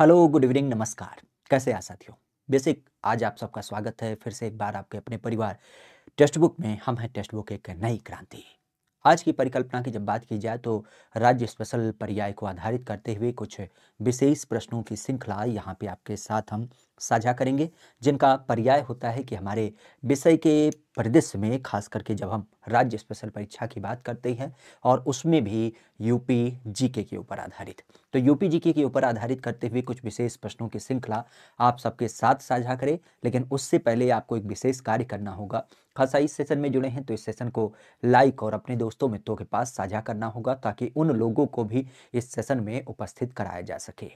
hello good evening नमस्कार कैसे आ साथियों बेसिक आज आप सबका स्वागत है फिर से एक बार आपके अपने परिवार टेक्स्ट बुक में हम हैं टेक्स्ट बुक एक नई क्रांति आज की परिकल्पना की जब बात की जाए तो राज्य स्पेशल पर्याय को आधारित करते हुए कुछ विशेष प्रश्नों की श्रृंखला यहाँ पे आपके साथ हम साझा करेंगे जिनका पर्याय होता है कि हमारे विषय के परिदृश्य में खास करके जब हम राज्य स्पेशल परीक्षा की बात करते हैं और उसमें भी यूपी जीके के ऊपर आधारित तो यूपी जीके के ऊपर आधारित करते हुए कुछ विशेष प्रश्नों की श्रृंखला आप सबके साथ साझा करें लेकिन उससे पहले आपको एक विशेष कार्य करना होगा खासा इस सेशन में जुड़े हैं तो इस सेशन को लाइक और अपने दोस्तों मित्रों के पास साझा करना होगा ताकि उन लोगों को भी इस सेशन में उपस्थित कराया जा सके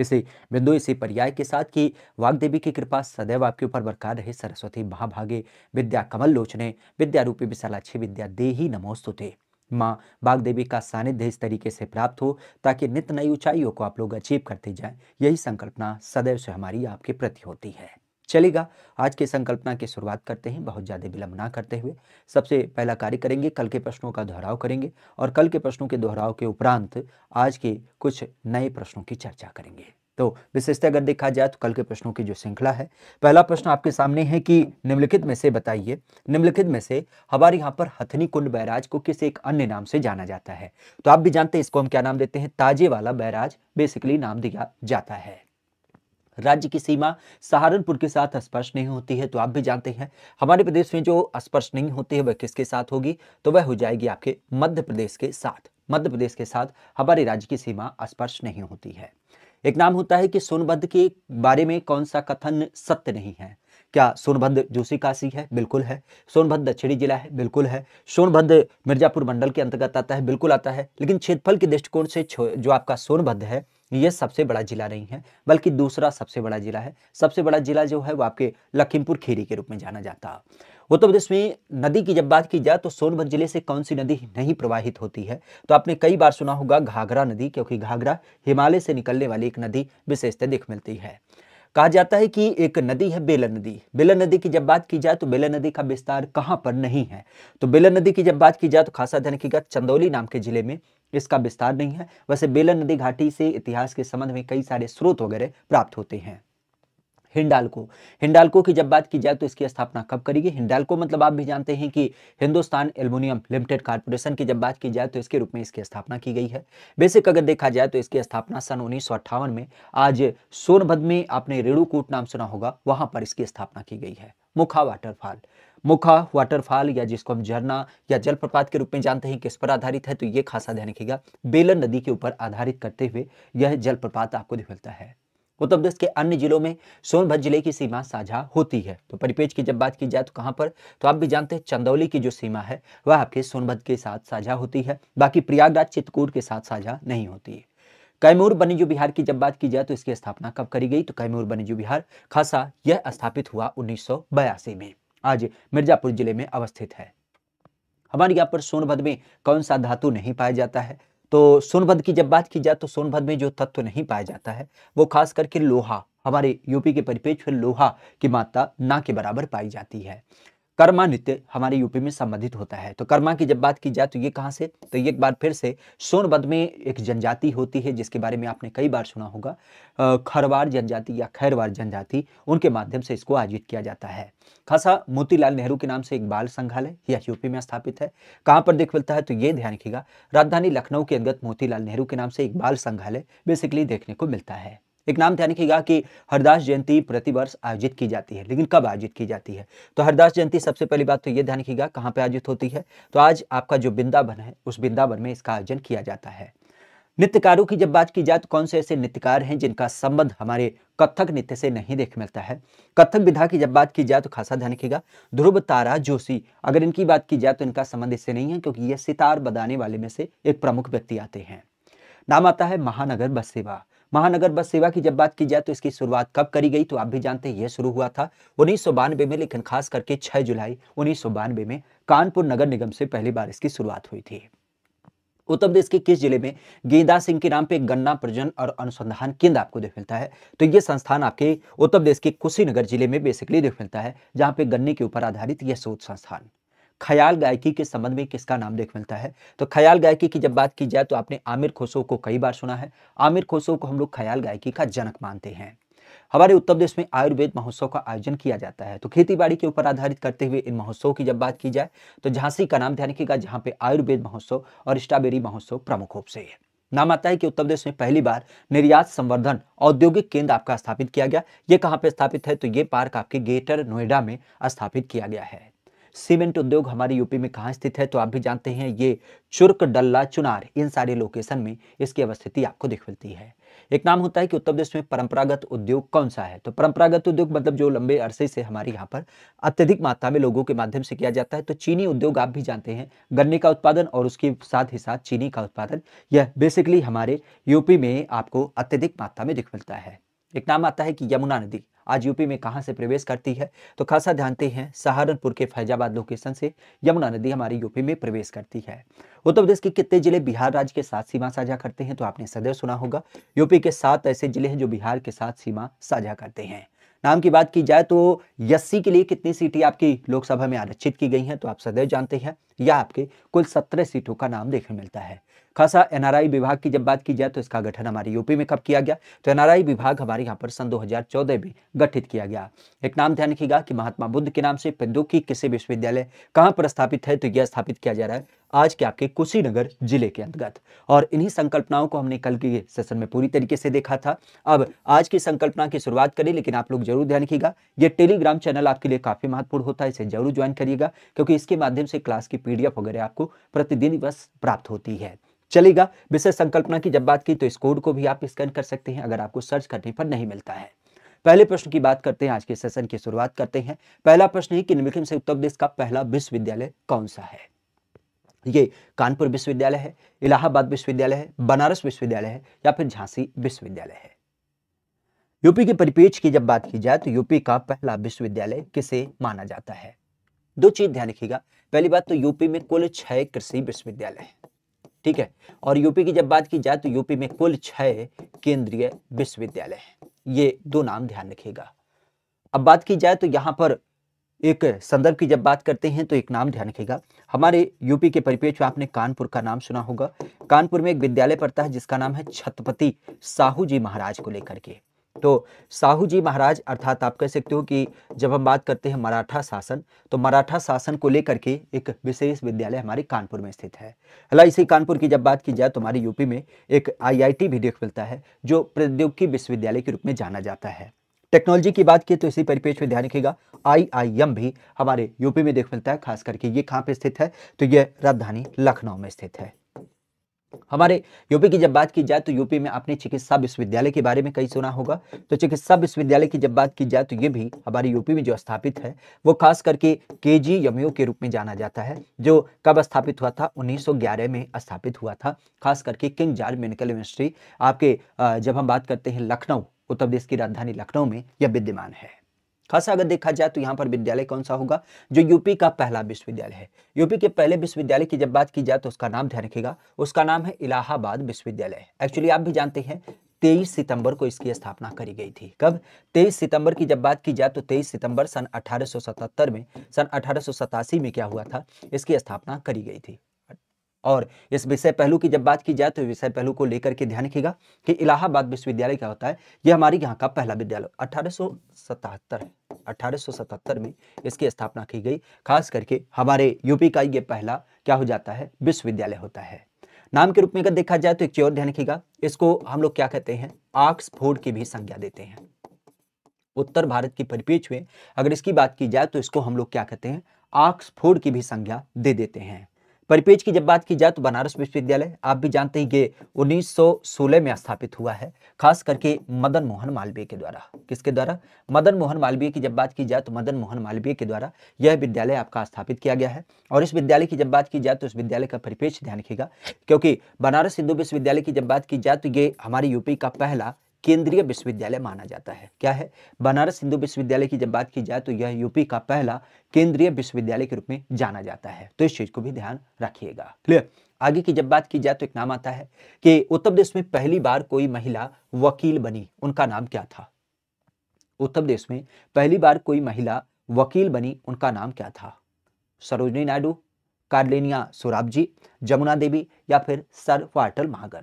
इसी बिंदु इसी पर्याय के साथ कि वाग्देवी की कृपा सदैव आपके ऊपर बरकरार रहे सरस्वती महाभागे विद्या कमल लोचने विद्या विशाल विशालाक्षी विद्या देही नमोस्तुते माँ बागदेवी का सानिध्य इस तरीके से प्राप्त हो ताकि नित्य नई ऊंचाइयों को आप लोग अचीव करते जाएं यही संकल्पना सदैव से हमारी आपके प्रति होती है चलेगा आज के संकल्पना की शुरुआत करते हैं बहुत ज़्यादा विलंब ना करते हुए सबसे पहला कार्य करेंगे कल के प्रश्नों का दोहराव करेंगे और कल के प्रश्नों के दोहराव के उपरांत आज के कुछ नए प्रश्नों की चर्चा करेंगे तो विशेषता अगर देखा जाए तो कल के प्रश्नों की जो श्रृंखला है पहला प्रश्न आपके सामने है कि निम्नलिखित में से बताइए निम्नलिखित में से हमारे यहाँ पर हथनी कुंड बैराज को किस एक अन्य नाम से जाना जाता है तो आप भी जानते हैं इसको हम क्या नाम देते हैं ताजे वाला बैराज बेसिकली नाम दिया जाता है राज्य की सीमा सहारनपुर के साथ स्पर्श नहीं होती है तो आप भी जानते हैं हमारे प्रदेश में जो स्पर्श नहीं होती है वह किसके साथ होगी तो वह हो जाएगी आपके मध्य प्रदेश के साथ मध्य प्रदेश के साथ हमारे राज्य की सीमा स्पर्श नहीं होती है एक नाम होता है कि सोनभद्र के बारे में कौन सा कथन सत्य नहीं है क्या सोनभद्र जोशी काशी है बिल्कुल है सोनभद्र दक्षिणी जिला है बिल्कुल है सोनभद्र मिर्जापुर मंडल के अंतर्गत आता है बिल्कुल आता है लेकिन क्षेत्रफल के दृष्टिकोण से जो आपका सोनभद्र है ये सबसे बड़ा जिला नहीं है बल्कि दूसरा सबसे बड़ा जिला है सबसे बड़ा जिला जो है वो आपके लखीमपुर खीरी के रूप में जाना जाता है उत्तर प्रदेश में नदी की जब बात की जाए तो सोनभद्र जिले से कौन सी नदी नहीं प्रवाहित होती है तो आपने कई बार सुना होगा घाघरा नदी क्योंकि घाघरा हिमालय से निकलने वाली एक नदी विशेषता दिख मिलती है कहा जाता है कि एक नदी है बेलन नदी बेलन नदी की जब बात की जाए तो बेलन नदी का विस्तार कहाँ पर नहीं है तो बेलन नदी की जब बात की जाए तो खासा ध्यान रखिएगा चंदौली नाम के जिले में इसका विस्तार नहीं है वैसे बेलन नदी घाटी से इतिहास के संबंध में कई सारे स्रोत वगैरह प्राप्त होते हैं हिंडालको हिंडालको की जब बात की जाए तो इसकी स्थापना कब करेगी हिंडालको मतलब आप भी जानते हैं कि हिंदुस्तान एल्यूमिनियम लिमिटेड कारपोरेशन की जब बात की जाए तो इसके रूप में इसकी स्थापना की गई है बेसिक अगर देखा जाए तो इसकी स्थापना सन उन्नीस में आज सोनभद्र में आपने रेणुकूट नाम सुना होगा वहां पर इसकी स्थापना की गई है मुखा वाटरफॉल मुखा वाटरफॉल या जिसको हम झरना या जलप्रपात के रूप में जानते हैं किस पर आधारित है तो ये खासा ध्यान रखिएगा बेलन नदी के ऊपर आधारित करते हुए यह जलप्रपात आपको दिखलता है उत्तर प्रदेश के अन्य जिलों में सोनभद्र जिले की सीमा साझा होती है तो परिपेज की जब बात की जाए तो कहाँ पर तो आप भी जानते हैं चंदौली की जो सीमा है वह आपके सोनभद्र के साथ साझा होती है बाकी प्रयागराज चित्रकूट के साथ साझा नहीं होती है कैमूर बनीजू बिहार की जब बात की जाए तो इसकी स्थापना कब करी गई तो कैमूर बनीजू बिहार खासा यह स्थापित हुआ उन्नीस में आज मिर्जापुर जिले में अवस्थित है हमारे यहाँ पर सोनभद्र में कौन सा धातु नहीं पाया जाता है तो सोनभद्र की जब बात की जाए तो सोनभद्र में जो तत्व नहीं पाया जाता है वो खास करके लोहा हमारे यूपी के परिपेक्ष लोहा की मात्रा ना के बराबर पाई जाती है कर्मा नृत्य हमारे यूपी में संबंधित होता है तो कर्मा की जब बात की जाए तो ये कहाँ से तो ये एक बार फिर से सोनभद्र में एक जनजाति होती है जिसके बारे में आपने कई बार सुना होगा खरवार जनजाति या खैरवार जनजाति उनके माध्यम से इसको आयोजित किया जाता है खासा मोतीलाल नेहरू के नाम से एक बाल संग्रहालय यह यूपी में स्थापित है कहाँ पर देख मिलता है तो ये ध्यान रखिएगा राजधानी लखनऊ के अंतर्गत मोतीलाल नेहरू के नाम से एक बाल संग्रहालय बेसिकली देखने को मिलता है एक नाम ध्यान रखिएगा कि हरदास जयंती प्रतिवर्ष आयोजित की जाती है लेकिन कब आयोजित की जाती है तो हरदास जयंती सबसे पहली बात तो ये ध्यान रखिएगा कहाँ पे आयोजित होती है तो आज आपका जो वृंदावन है उस वृंदावन में इसका आयोजन किया जाता है नृत्यकारों की जब बात की जाए तो कौन से ऐसे नृत्यकार हैं जिनका संबंध हमारे कथक नृत्य से नहीं देख मिलता है कथक विधा की जब बात की जाए तो खासा ध्यान रखिएगा ध्रुव तारा जोशी अगर इनकी बात की जाए तो इनका संबंध इससे नहीं है क्योंकि ये सितार बदाने वाले में से एक प्रमुख व्यक्ति आते हैं नाम आता है महानगर बस सेवा महानगर बस सेवा की जब बात की जाए तो इसकी शुरुआत कब करी गई तो आप भी जानते हैं यह शुरू हुआ था उन्नीस में लेकिन खास करके 6 जुलाई उन्नीस में कानपुर नगर निगम से पहली बार इसकी शुरुआत हुई थी उत्तर प्रदेश के किस जिले में गेंदा सिंह के नाम पे गन्ना प्रजन और अनुसंधान केंद्र आपको देख मिलता है तो ये संस्थान आपके उत्तर प्रदेश के कुशीनगर जिले में बेसिकली देख मिलता है जहाँ पे गन्ने के ऊपर आधारित यह शोध संस्थान ख्याल गायकी के संबंध में किसका नाम देख मिलता है तो ख्याल गायकी की जब बात की जाए तो आपने आमिर खोसो को कई बार सुना है आमिर खोसो को हम लोग ख्याल गायकी का जनक मानते हैं हमारे उत्तर प्रदेश में आयुर्वेद महोत्सव का आयोजन किया जाता है तो खेतीबाड़ी के ऊपर आधारित करते हुए इन महोत्सव की जब बात की जाए तो झांसी का नाम ध्यान रखिएगा जहाँ पे आयुर्वेद महोत्सव और स्ट्रॉबेरी महोत्सव प्रमुख रूप से है नाम आता है कि उत्तर प्रदेश में पहली बार निर्यात संवर्धन औद्योगिक केंद्र आपका स्थापित किया गया ये कहाँ पे स्थापित है तो ये पार्क आपके ग्रेटर नोएडा में स्थापित किया गया है सीमेंट उद्योग हमारे यूपी में कहाँ स्थित है तो आप भी जानते हैं ये चुर्क डल्ला चुनार इन सारे लोकेशन में इसकी अवस्थिति आपको दिख मिलती है एक नाम होता है कि उत्तर प्रदेश में परंपरागत उद्योग कौन सा है तो परंपरागत उद्योग मतलब जो लंबे अरसे से हमारे यहाँ पर अत्यधिक मात्रा में लोगों के माध्यम से किया जाता है तो चीनी उद्योग आप भी जानते हैं गन्ने का उत्पादन और उसके साथ ही साथ चीनी का उत्पादन यह बेसिकली हमारे यूपी में आपको अत्यधिक मात्रा में दिख मिलता है एक नाम आता है कि यमुना नदी आज यूपी में कहां से प्रवेश करती है तो खासा ध्यानते हैं सहारनपुर के फैजाबाद लोकेशन से यमुना नदी हमारी यूपी में प्रवेश करती है उत्तर प्रदेश के कितने जिले बिहार राज्य के साथ सीमा साझा करते हैं तो आपने सदैव सुना होगा यूपी के सात ऐसे जिले हैं जो बिहार के साथ सीमा साझा करते हैं नाम की बात की जाए तो यस्सी के लिए कितनी सीटें आपकी लोकसभा में आरक्षित की गई हैं तो आप सदैव जानते हैं या आपके कुल सत्रह सीटों का नाम देखने मिलता है खासा एनआरआई विभाग की जब बात की जाए तो इसका गठन हमारे यूपी में कब किया गया तो एनआरआई विभाग हमारे यहाँ पर सन 2014 में गठित किया गया एक नाम ध्यान रखिएगा कि महात्मा बुद्ध के नाम से पिंदू की किसी विश्वविद्यालय कहाँ पर स्थापित है तो यह स्थापित किया जा रहा है आज के आपके कुशीनगर जिले के अंतर्गत और इन्हीं संकल्पनाओं को हमने कल के सेशन में पूरी तरीके से देखा था अब आज की संकल्पना की शुरुआत करें लेकिन आप लोग जरूर ध्यान रखिएगा ये टेलीग्राम चैनल आपके लिए काफी महत्वपूर्ण होता है इसे जरूर ज्वाइन करिएगा क्योंकि इसके माध्यम से क्लास की पीडीएफ वगैरह आपको प्रतिदिन बस प्राप्त होती है चलेगा विषय संकल्पना की जब बात की तो इस कोड को भी आप स्कैन कर सकते हैं अगर आपको सर्च करने पर नहीं मिलता है पहले प्रश्न की बात करते हैं आज के सेशन की शुरुआत करते हैं पहला प्रश्न है कि निम्नलिखित से उत्तर प्रदेश का पहला विश्वविद्यालय कौन सा है ये कानपुर विश्वविद्यालय है इलाहाबाद विश्वविद्यालय है बनारस विश्वविद्यालय है या फिर झांसी विश्वविद्यालय है यूपी के परिपेक्ष की जब बात की जाए तो यूपी का पहला विश्वविद्यालय किसे माना जाता है दो चीज ध्यान रखिएगा पहली बात तो यूपी में कुल छह कृषि विश्वविद्यालय है ठीक है और यूपी की जब बात की जाए तो यूपी में कुल छह केंद्रीय विश्वविद्यालय हैं ये दो नाम ध्यान रखिएगा अब बात की जाए तो यहाँ पर एक संदर्भ की जब बात करते हैं तो एक नाम ध्यान रखिएगा हमारे यूपी के परिपेक्ष में आपने कानपुर का नाम सुना होगा कानपुर में एक विद्यालय पड़ता है जिसका नाम है छत्रपति साहू जी महाराज को लेकर के तो साहू जी महाराज अर्थात आप कह सकते हो कि जब हम बात करते हैं मराठा शासन तो मराठा शासन को लेकर के एक विशेष विद्यालय हमारे कानपुर में स्थित है हालांकि इसी कानपुर की जब बात की जाए तो हमारे यूपी में एक आईआईटी भी देख मिलता है जो प्रौद्योगिकी विश्वविद्यालय के रूप में जाना जाता है टेक्नोलॉजी की बात की तो इसी परिपेक्ष में ध्यान रखिएगा आईआईएम भी हमारे यूपी में देख मिलता है खास करके ये कहाँ पर स्थित है तो ये राजधानी लखनऊ में स्थित है हमारे यूपी की जब बात की जाए तो यूपी में आपने चिकित्सा विश्वविद्यालय के बारे में कई सुना होगा तो चिकित्सा विश्वविद्यालय की जब बात की जाए तो ये भी हमारे यूपी में जो स्थापित है वो खास करके के जी यमयू के रूप में जाना जाता है जो कब स्थापित हुआ था 1911 में स्थापित हुआ था खास करके किंग जॉर्ज मेडिकल यूनिवर्सिटी आपके जब हम बात करते हैं लखनऊ उत्तर प्रदेश की राजधानी लखनऊ में यह विद्यमान है खासा अगर देखा जाए तो यहाँ पर विद्यालय कौन सा होगा जो यूपी का पहला विश्वविद्यालय है यूपी के पहले विश्वविद्यालय की जब बात की जाए तो उसका नाम ध्यान रखेगा उसका नाम है इलाहाबाद विश्वविद्यालय एक्चुअली आप भी जानते हैं तेईस सितंबर को इसकी स्थापना करी गई थी कब तेईस सितंबर की जब बात की जाए तो तेईस सितंबर सन अठारह में सन अठारह में क्या हुआ था इसकी स्थापना करी गई थी और इस विषय पहलू की जब बात की जाए तो विषय पहलू को लेकर के ध्यान रखिएगा कि इलाहाबाद विश्वविद्यालय क्या होता है ये हमारे यहाँ का पहला विद्यालय अठारह सौ सतहत्तर में इसकी स्थापना की गई खास करके हमारे यूपी का ये पहला क्या हो जाता है विश्वविद्यालय होता है नाम के रूप में अगर देखा जाए तो एक चीज और ध्यान रखिएगा इसको हम लोग क्या कहते हैं ऑक्सफोर्ड की भी संज्ञा देते हैं उत्तर भारत की परिपेक्ष में अगर इसकी बात की जाए तो इसको हम लोग क्या कहते हैं ऑक्सफोर्ड की भी संज्ञा दे देते हैं परिपेज की जब बात की जाए तो बनारस विश्वविद्यालय आप भी जानते हैं ये 1916 में स्थापित हुआ है खास करके मदन मोहन मालवीय के द्वारा किसके द्वारा मदन मोहन मालवीय की जब बात की जाए तो मदन मोहन मालवीय के द्वारा यह विद्यालय आपका स्थापित किया गया है और इस विद्यालय की जब बात की जाए तो इस विद्यालय का परिपेक्ष ध्यान रखेगा क्योंकि बनारस हिंदू विश्वविद्यालय की जब बात की जाए तो ये हमारे यूपी का पहला केंद्रीय विश्वविद्यालय माना जाता है क्या है बनारस हिंदू विश्वविद्यालय की जब बात की जाए तो यह यूपी का पहला केंद्रीय विश्वविद्यालय के रूप में जाना जाता है तो इस चीज को भी ध्यान रखिएगा क्लियर आगे की जब बात की जाए तो एक नाम आता है कि उत्तर प्रदेश में पहली बार कोई महिला वकील बनी उनका नाम क्या था उत्तर प्रदेश में पहली बार कोई महिला वकील बनी उनका नाम क्या था सरोजनी नायडू कार्लेनिया सोराबजी जमुना देवी या फिर सर वाटल महागन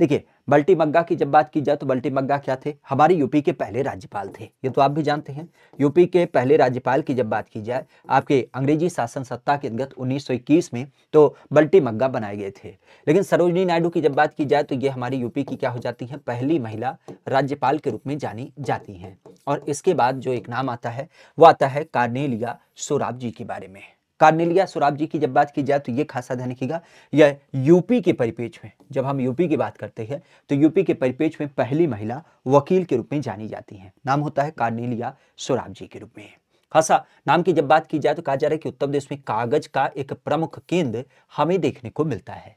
देखिए बल्टी मग्गा की जब बात की जाए तो बल्टी मग्गा क्या थे हमारे यूपी के पहले राज्यपाल थे ये तो आप भी जानते हैं यूपी के पहले राज्यपाल की जब बात की जाए आपके अंग्रेजी शासन सत्ता के अंतर्गत 1921 में तो बल्टी मग्गा बनाए गए थे लेकिन सरोजनी नायडू की जब बात की जाए तो ये हमारी यूपी की क्या हो जाती है पहली महिला राज्यपाल के रूप में जानी जाती हैं और इसके बाद जो एक नाम आता है वो आता है कार्नेलिया सोराब जी के बारे में कार्निलिया सुराब जी की जब बात की जाए तो ये खासा ध्यान रखिएगा यह यूपी के परिपेक्ष में जब हम यूपी की बात करते हैं तो यूपी के परिपेक्ष में पहली महिला वकील के रूप में जानी जाती हैं नाम होता है कार्निलिया सुराब जी के रूप में खासा नाम की जब बात की जाए तो कहा जा रहा है कि उत्तर प्रदेश में कागज का एक प्रमुख केंद्र हमें देखने को मिलता है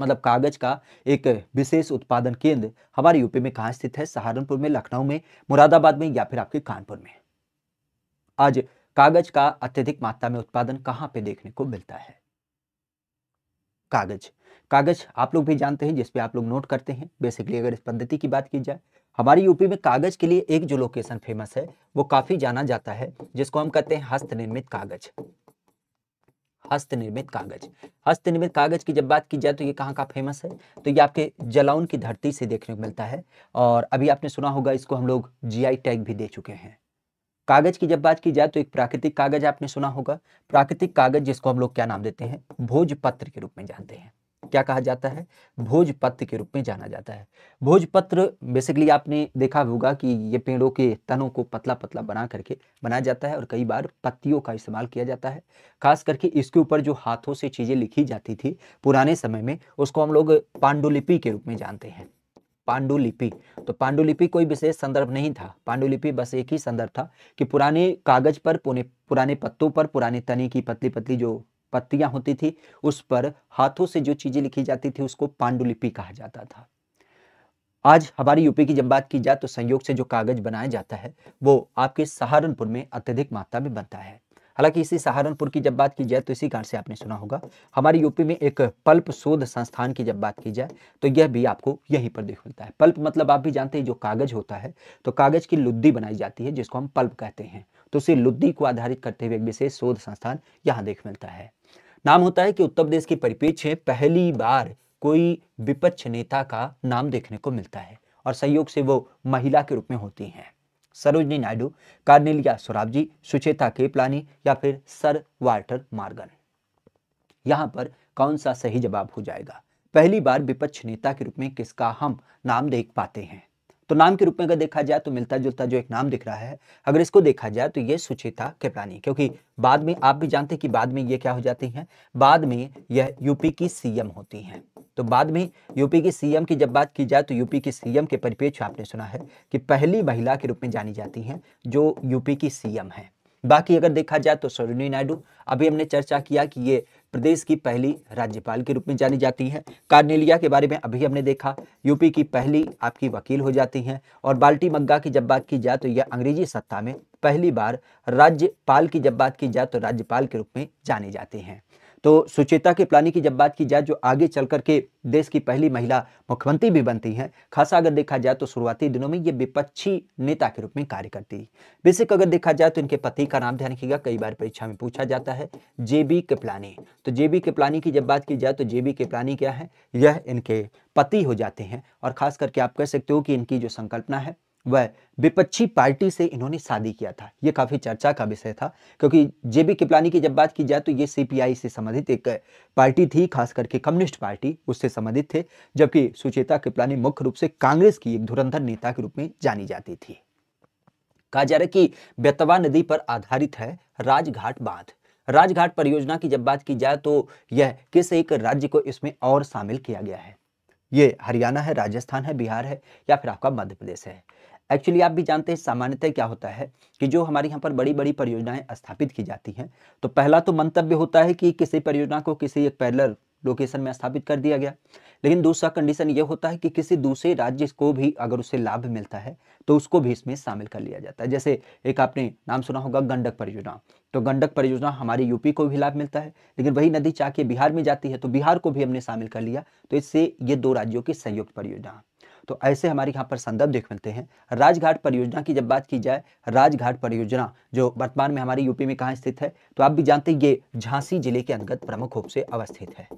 मतलब कागज का एक विशेष उत्पादन केंद्र हमारे यूपी में कहाँ स्थित है सहारनपुर में लखनऊ में मुरादाबाद में या फिर आपके कानपुर में आज कागज का अत्यधिक मात्रा में उत्पादन कहाँ पे देखने को मिलता है कागज कागज आप लोग भी जानते हैं जिसपे आप लोग नोट करते हैं बेसिकली अगर इस पद्धति की बात की जाए हमारी यूपी में कागज के लिए एक जो लोकेशन फेमस है वो काफी जाना जाता है जिसको हम कहते हैं हस्त निर्मित कागज हस्त निर्मित कागज हस्त निर्मित कागज की जब बात की जाए तो ये कहाँ का फेमस है तो ये आपके जलाउन की धरती से देखने को मिलता है और अभी आपने सुना होगा इसको हम लोग जीआई टैग भी दे चुके हैं कागज की जब बात की जाए तो एक प्राकृतिक कागज आपने सुना होगा प्राकृतिक कागज जिसको हम लोग क्या नाम देते हैं भोजपत्र के रूप में जानते हैं क्या कहा जाता है भोजपत्र के रूप में जाना जाता है भोजपत्र बेसिकली आपने देखा होगा कि ये पेड़ों के तनों को पतला पतला बना करके बनाया जाता है और कई बार पत्तियों का इस्तेमाल किया जाता है खास करके इसके ऊपर जो हाथों से चीज़ें लिखी जाती थी पुराने समय में उसको हम लोग पांडुलिपि के रूप में जानते हैं पांडुलिपि तो पांडुलिपि कोई विशेष संदर्भ नहीं था पांडुलिपि बस एक ही संदर्भ था कि पुराने कागज पर पुराने पत्तों पर पुराने तने की पतली पतली जो पत्तियां होती थी उस पर हाथों से जो चीजें लिखी जाती थी उसको पांडुलिपि कहा जाता था आज हमारी यूपी की जब बात की जाए तो संयोग से जो कागज बनाया जाता है वो आपके सहारनपुर में अत्यधिक मात्रा में बनता है हालांकि इसी सहारनपुर की जब बात की जाए तो इसी कारण से आपने सुना होगा हमारे यूपी में एक पल्प शोध संस्थान की जब बात की जाए तो यह भी आपको यहीं पर देख मिलता है पल्प मतलब आप भी जानते हैं जो कागज होता है तो कागज की लुद्दी बनाई जाती है जिसको हम पल्प कहते हैं तो उसी लुद्दी को आधारित करते हुए एक विशेष शोध संस्थान यहाँ देख मिलता है नाम होता है कि उत्तर प्रदेश के परिपेक्ष पहली बार कोई विपक्ष नेता का नाम देखने को मिलता है और सहयोग से वो महिला के रूप में होती हैं सरोजनी नायडू कार्निलिया सोराबजी सुचेता केपलानी या फिर सर वाल्टर मार्गन यहाँ पर कौन सा सही जवाब हो जाएगा पहली बार विपक्ष नेता के रूप में किसका हम नाम देख पाते हैं तो नाम के रूप में अगर देखा जाए तो मिलता जुलता जो एक नाम दिख रहा है अगर इसको देखा जाए तो ये सुचेता कृपलानी क्योंकि बाद में आप भी जानते हैं कि बाद में ये क्या हो जाती हैं बाद में यह यूपी की सीएम होती हैं तो बाद में यूपी की सीएम की जब बात की जाए तो यूपी की सीएम के परिपेक्ष आपने सुना है कि पहली महिला के रूप में जानी जाती हैं जो यूपी की सीएम है बाकी अगर देखा जाए तो सरोनी नायडू अभी हमने चर्चा किया कि ये प्रदेश की पहली राज्यपाल के रूप में जानी जाती हैं कार्नेलिया के बारे में अभी हमने देखा यूपी की पहली आपकी वकील हो जाती हैं और बाल्टी मग्गा की जब बात की जाए तो यह अंग्रेजी सत्ता में पहली बार राज्यपाल की जब बात की जाए तो राज्यपाल के रूप में जाने जाते हैं तो सुचेता के प्लानी की जब बात की जाए जो आगे चल करके देश की पहली महिला मुख्यमंत्री भी बनती हैं खासा अगर देखा जाए तो शुरुआती दिनों में ये विपक्षी नेता के रूप में कार्य करती बेसिक अगर देखा जाए तो इनके पति का नाम ध्यान रखिएगा कई बार परीक्षा में पूछा जाता है जेबी कृपलानी तो जेबी कृपलानी की जब बात की जाए तो जेबी कृपलानी क्या है यह इनके पति हो जाते हैं और खास करके आप कह सकते हो कि इनकी जो संकल्पना है वह विपक्षी पार्टी से इन्होंने शादी किया था ये काफ़ी चर्चा का विषय था क्योंकि जेबी किपलानी की जब बात की जाए तो ये सीपीआई से संबंधित एक पार्टी थी खास करके कम्युनिस्ट पार्टी उससे संबंधित थे जबकि सुचेता किपलानी मुख्य रूप से कांग्रेस की एक धुरंधर नेता के रूप में जानी जाती थी कहा जा रहा है कि बेतवा नदी पर आधारित है राजघाट बांध राजघाट परियोजना की जब बात की जाए तो यह किस एक राज्य को इसमें और शामिल किया गया है ये हरियाणा है राजस्थान है बिहार है या फिर आपका मध्य प्रदेश है एक्चुअली आप भी जानते हैं सामान्यतः क्या होता है कि जो हमारे यहाँ पर बड़ी बड़ी परियोजनाएं स्थापित की जाती हैं तो पहला तो मंतव्य होता है कि किसी परियोजना को किसी एक पैरलर लोकेशन में स्थापित कर दिया गया लेकिन दूसरा कंडीशन ये होता है कि किसी दूसरे राज्य को भी अगर उसे लाभ मिलता है तो उसको भी इसमें शामिल कर लिया जाता है जैसे एक आपने नाम सुना होगा गंडक परियोजना तो गंडक परियोजना हमारे यूपी को भी लाभ मिलता है लेकिन वही नदी चाके बिहार में जाती है तो बिहार को भी हमने शामिल कर लिया तो इससे ये दो राज्यों की संयुक्त परियोजना तो ऐसे हमारे यहाँ पर संदर्भ देख मिलते हैं राजघाट परियोजना की जब बात की जाए राजघाट परियोजना जो वर्तमान में हमारे यूपी में कहाँ स्थित है तो आप भी जानते हैं ये झांसी जिले के अंतर्गत प्रमुख रूप से अवस्थित है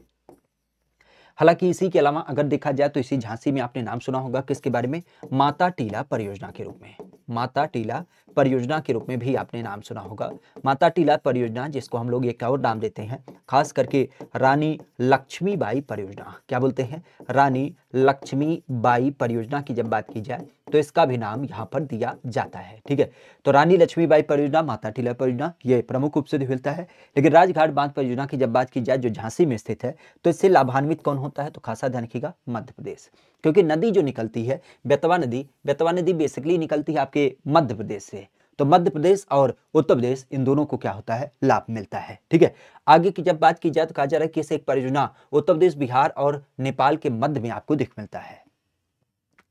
हालांकि इसी के अलावा अगर देखा जाए तो इसी झांसी में आपने नाम सुना होगा किसके बारे में माता टीला परियोजना के रूप में माता टीला परियोजना के रूप में भी आपने नाम सुना होगा माता टीला परियोजना जिसको हम लोग एक और नाम देते हैं खास करके रानी लक्ष्मीबाई परियोजना क्या बोलते हैं रानी लक्ष्मीबाई परियोजना की जब बात की जाए तो इसका भी नाम यहाँ पर दिया जाता है ठीक है तो रानी लक्ष्मीबाई परियोजना माता टीला परियोजना ये प्रमुख रूप से मिलता है लेकिन राजघाट बांध परियोजना की जब बात की जाए जो झांसी में स्थित है तो इससे लाभान्वित कौन होता है तो खासा ध्यान रखिएगा मध्य प्रदेश क्योंकि नदी जो निकलती है बेतवा नदी बेतवा नदी बेसिकली निकलती है आपके मध्य प्रदेश से तो मध्य प्रदेश और उत्तर प्रदेश इन दोनों को क्या होता है लाभ मिलता है ठीक है आगे की जब बात की जाए तो कहा जा रहा है कि इसे एक परियोजना उत्तर प्रदेश बिहार और नेपाल के मध्य में आपको दिख मिलता है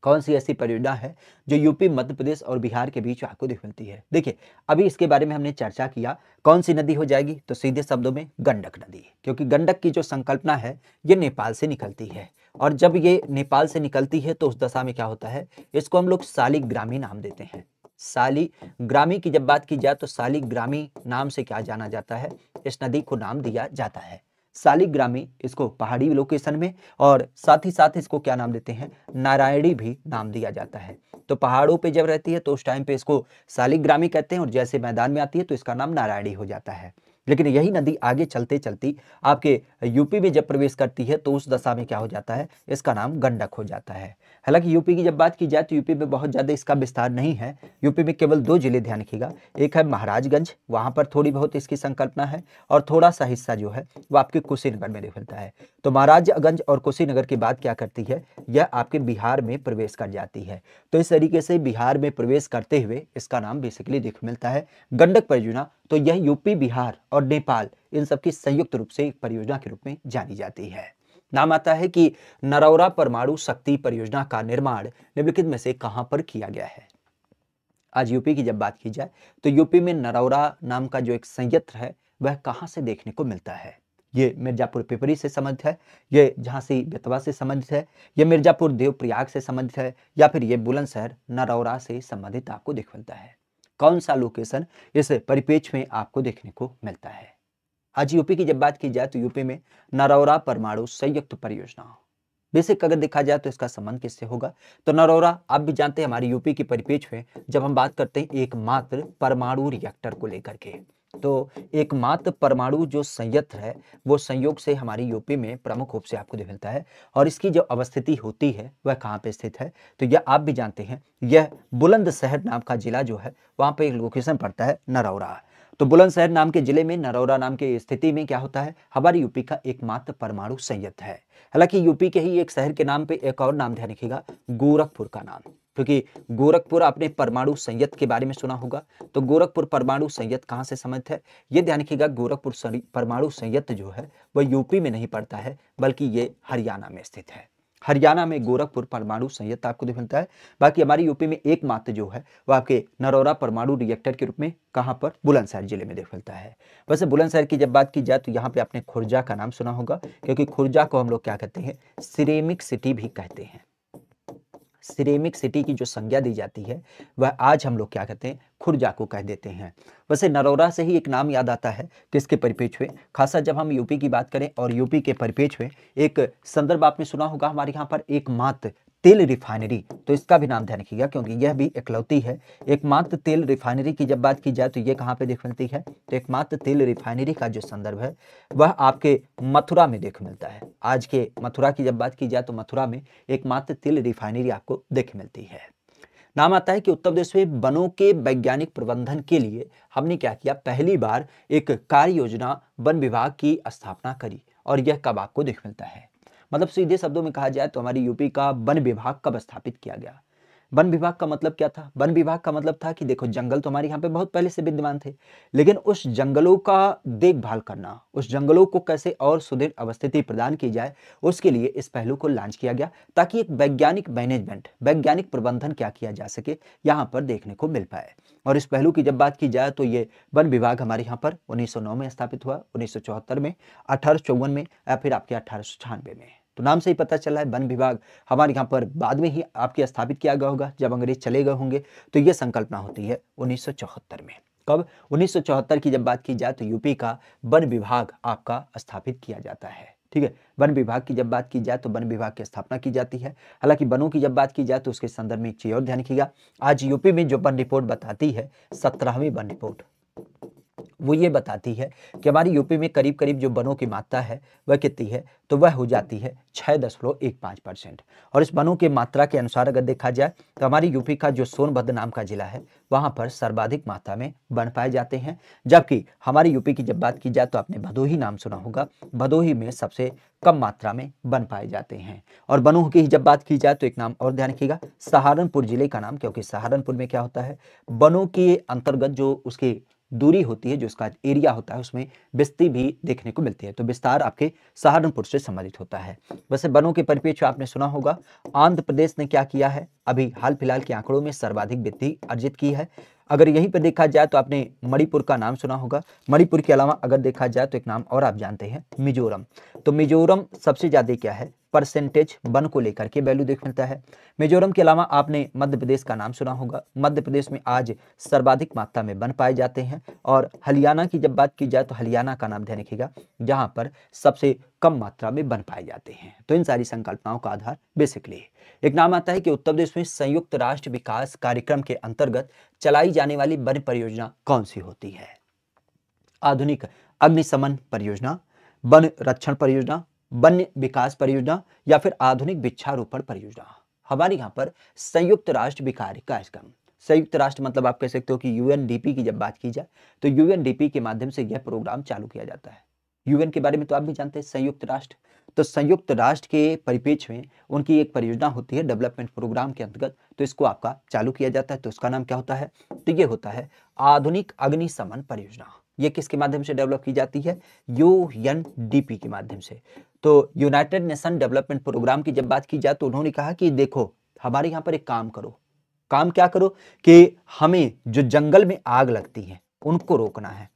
कौन सी ऐसी परियोजना है जो यूपी मध्य प्रदेश और बिहार के बीच आपको मिलती है देखिए अभी इसके बारे में हमने चर्चा किया कौन सी नदी हो जाएगी तो सीधे शब्दों में गंडक नदी क्योंकि गंडक की जो संकल्पना है ये नेपाल से निकलती है और जब ये नेपाल से निकलती है तो उस दशा में क्या होता है इसको हम लोग शालिग्रामी नाम देते हैं साली ग्रामी की जब बात की जाए तो साली ग्रामी नाम से क्या जाना जाता है इस नदी को नाम दिया जाता है सालिग्रामी इसको पहाड़ी लोकेशन में और साथ ही साथ इसको क्या नाम देते हैं नारायणी भी नाम दिया जाता है तो पहाड़ों पे जब रहती है तो उस टाइम पे इसको सालिग्रामी कहते हैं और जैसे मैदान में आती है तो इसका नाम नारायणी हो जाता है लेकिन यही नदी आगे चलते चलती आपके यूपी में जब प्रवेश करती है तो उस दशा में क्या हो जाता है इसका नाम गंडक हो जाता है हालांकि यूपी की जब बात की जाए तो यूपी में बहुत ज़्यादा इसका विस्तार नहीं है यूपी में केवल दो जिले ध्यान रखिएगा एक है महाराजगंज वहाँ पर थोड़ी बहुत इसकी संकल्पना है और थोड़ा सा हिस्सा जो है वो आपके कुशीनगर में निकलता है तो महाराजगंज और कुशीनगर की बात क्या करती है यह आपके बिहार में प्रवेश कर जाती है तो इस तरीके से बिहार में प्रवेश करते हुए इसका नाम बेसिकली देख मिलता है गंडक परियोजना तो यह यूपी बिहार और नेपाल इन सबकी संयुक्त रूप से परियोजना के रूप में जानी जाती है नाम आता है कि नरौरा परमाणु शक्ति परियोजना का निर्माण निम्नलिखित में से कहां पर किया गया है आज यूपी की जब बात की जाए तो यूपी में नरौरा नाम का जो एक संयंत्र है वह कहाँ से देखने को मिलता है ये मिर्जापुर पिपरी से संबंधित है ये झांसी बेतवा से संबंधित है ये मिर्जापुर देवप्रयाग से संबंधित है या फिर ये बुलंदशहर नरौरा से संबंधित आपको देख मिलता है कौन सा लोकेशन इस परिपेक्ष में आपको देखने को मिलता है आज यूपी की जब बात की जाए तो यूपी में नरौरा परमाणु संयुक्त परियोजना बेसिक अगर देखा जाए तो इसका संबंध किससे होगा तो नरौरा आप भी जानते हैं हमारी यूपी की परिपेक्ष में जब हम बात करते हैं एकमात्र परमाणु रिएक्टर को लेकर के तो एकमात्र परमाणु जो संयत्र है वो संयोग से हमारी यूपी में प्रमुख रूप से आपको मिलता है और इसकी जो अवस्थिति होती है वह कहाँ पे स्थित है तो यह आप भी जानते हैं यह बुलंदशहर नाम का जिला जो है वहाँ पे एक लोकेशन पड़ता है नरौरा तो बुलंदशहर नाम के जिले में नरौरा नाम की स्थिति में क्या होता है हमारी यूपी का एकमात्र परमाणु संयत्र है हालांकि यूपी के ही एक शहर के नाम पर एक और नाम ध्यान रखेगा गोरखपुर का नाम क्योंकि गोरखपुर आपने परमाणु संयत के बारे में सुना होगा तो गोरखपुर परमाणु संयत कहाँ से संबंधित है ये ध्यान रखिएगा गोरखपुर परमाणु संयत जो है वह यूपी में नहीं पड़ता है बल्कि ये हरियाणा में स्थित है हरियाणा में गोरखपुर परमाणु संयत आपको मिलता है बाकी हमारी यूपी में एकमात्र जो है वह आपके नरोरा परमाणु रिएक्टर के रूप में कहाँ पर बुलंदशहर जिले में देख मिलता है वैसे बुलंदशहर की जब बात की जाए तो यहाँ पे आपने खुर्जा का नाम सुना होगा क्योंकि खुर्जा को हम लोग क्या कहते हैं सिरेमिक सिटी भी कहते हैं सिरेमिक सिटी की जो संज्ञा दी जाती है वह आज हम लोग क्या कहते हैं खुर्जा को कह देते हैं वैसे नरोरा से ही एक नाम याद आता है किसके परिपेक्ष में खासा जब हम यूपी की बात करें और यूपी के परिपेक्ष में एक संदर्भ आपने सुना होगा हमारे यहाँ पर एक मात तेल रिफाइनरी तो इसका भी नाम ध्यान रखिएगा क्योंकि यह भी इकलौती है एकमात्र तेल रिफाइनरी की जब बात की जाए तो यह कहाँ पे देख मिलती है तो एकमात्र तेल रिफाइनरी का जो संदर्भ है वह आपके मथुरा में देख मिलता है आज के मथुरा की जब बात की जाए तो मथुरा में एकमात्र तेल रिफाइनरी आपको देख मिलती है नाम आता है कि उत्तर प्रदेश में वनों के वैज्ञानिक प्रबंधन के लिए हमने क्या किया पहली बार एक कार्य योजना वन विभाग की स्थापना करी और यह कब आपको देख मिलता है मतलब सीधे शब्दों में कहा जाए तो हमारी यूपी का वन विभाग कब स्थापित किया गया वन विभाग का मतलब क्या था वन विभाग का मतलब था कि देखो जंगल तो हमारे यहाँ पे बहुत पहले से विद्यमान थे लेकिन उस जंगलों का देखभाल करना उस जंगलों को कैसे और सुदृढ़ अवस्थिति प्रदान की जाए उसके लिए इस पहलू को लॉन्च किया गया ताकि एक वैज्ञानिक मैनेजमेंट वैज्ञानिक प्रबंधन क्या किया जा सके यहाँ पर देखने को मिल पाए और इस पहलू की जब बात की जाए तो ये वन विभाग हमारे यहाँ पर उन्नीस में स्थापित हुआ उन्नीस में अठारह में या फिर आपके अठारह में तो नाम से ही पता चला है वन विभाग हमारे यहाँ पर बाद में ही आपके स्थापित किया गया होगा जब अंग्रेज चले गए होंगे तो ये संकल्पना होती है उन्नीस में कब 1974 की जब बात की जाए तो यूपी का वन विभाग आपका स्थापित किया जाता है ठीक है वन विभाग की जब बात की जाए तो वन विभाग की स्थापना की जाती है हालांकि वनों की जब बात की जाए तो उसके संदर्भ में एक चीज और ध्यान रखिएगा आज यूपी में जो वन रिपोर्ट बताती है सत्रहवीं वन रिपोर्ट वो ये बताती है कि हमारी यूपी में करीब करीब जो वनों की मात्रा है वह कितनी है तो वह हो जाती है छः दशमलव एक पाँच परसेंट और इस वनों की मात्रा के अनुसार अगर देखा जाए तो हमारी यूपी का जो सोनभद्र नाम का जिला है वहाँ पर सर्वाधिक मात्रा में बन पाए जाते हैं जबकि हमारी यूपी की जब बात की जाए तो आपने भदोही नाम सुना होगा भदोही में सबसे कम मात्रा में बन पाए जाते हैं और वनों की जब बात की जाए तो एक नाम और ध्यान रखिएगा सहारनपुर जिले का नाम क्योंकि सहारनपुर में क्या होता है वनों के अंतर्गत जो उसकी दूरी होती है जो इसका एरिया होता है उसमें बिस्ती भी देखने को मिलती है तो विस्तार आपके सहारनपुर से संबंधित होता है वैसे बनों के परिपेक्ष आपने सुना होगा आंध्र प्रदेश ने क्या किया है अभी हाल फिलहाल के आंकड़ों में सर्वाधिक वृद्धि अर्जित की है अगर यहीं पर देखा जाए तो आपने मणिपुर का नाम सुना होगा मणिपुर के अलावा अगर देखा जाए तो एक नाम और आप जानते हैं मिजोरम तो मिजोरम सबसे ज़्यादा क्या है परसेंटेज वन को लेकर के वैल्यू देख मिलता है मिजोरम के अलावा आपने मध्य प्रदेश का नाम सुना होगा मध्य प्रदेश में आज सर्वाधिक मात्रा में वन पाए जाते हैं और हरियाणा की जब बात की जाए तो हरियाणा का नाम ध्यान रखिएगा जहां पर सबसे कम मात्रा में बन पाए जाते हैं तो इन सारी संकल्पनाओं का आधार बेसिकली एक नाम आता है कि उत्तर प्रदेश में संयुक्त राष्ट्र विकास कार्यक्रम के अंतर्गत चलाई जाने वाली वन परियोजना कौन सी होती है आधुनिक अग्निशमन परियोजना वन रक्षण परियोजना वन्य विकास परियोजना या फिर आधुनिक वृक्षारोपण परियोजना हमारे यहाँ पर संयुक्त राष्ट्र विकास कार्यक्रम संयुक्त राष्ट्र मतलब आप कह सकते हो कि यूएनडीपी की जब बात की जाए तो यूएनडीपी के माध्यम से यह प्रोग्राम चालू किया जाता है यूएन के बारे में तो आप भी जानते हैं संयुक्त राष्ट्र तो संयुक्त राष्ट्र के परिपेक्ष में उनकी एक परियोजना होती है डेवलपमेंट प्रोग्राम के अंतर्गत तो इसको आपका चालू किया जाता है तो उसका नाम क्या होता है तो ये होता है आधुनिक अग्निशमन परियोजना ये किसके माध्यम से डेवलप की जाती है यू एन डी पी के माध्यम से तो यूनाइटेड नेशन डेवलपमेंट प्रोग्राम की जब बात की जाए तो उन्होंने कहा कि देखो हमारे यहाँ पर एक काम करो काम क्या करो कि हमें जो जंगल में आग लगती है उनको रोकना है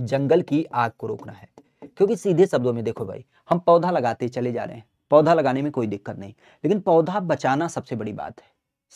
जंगल की आग को रोकना है क्योंकि सीधे शब्दों में देखो भाई हम पौधा लगाते चले जा रहे हैं पौधा लगाने में कोई दिक्कत नहीं लेकिन पौधा बचाना सबसे बड़ी बात है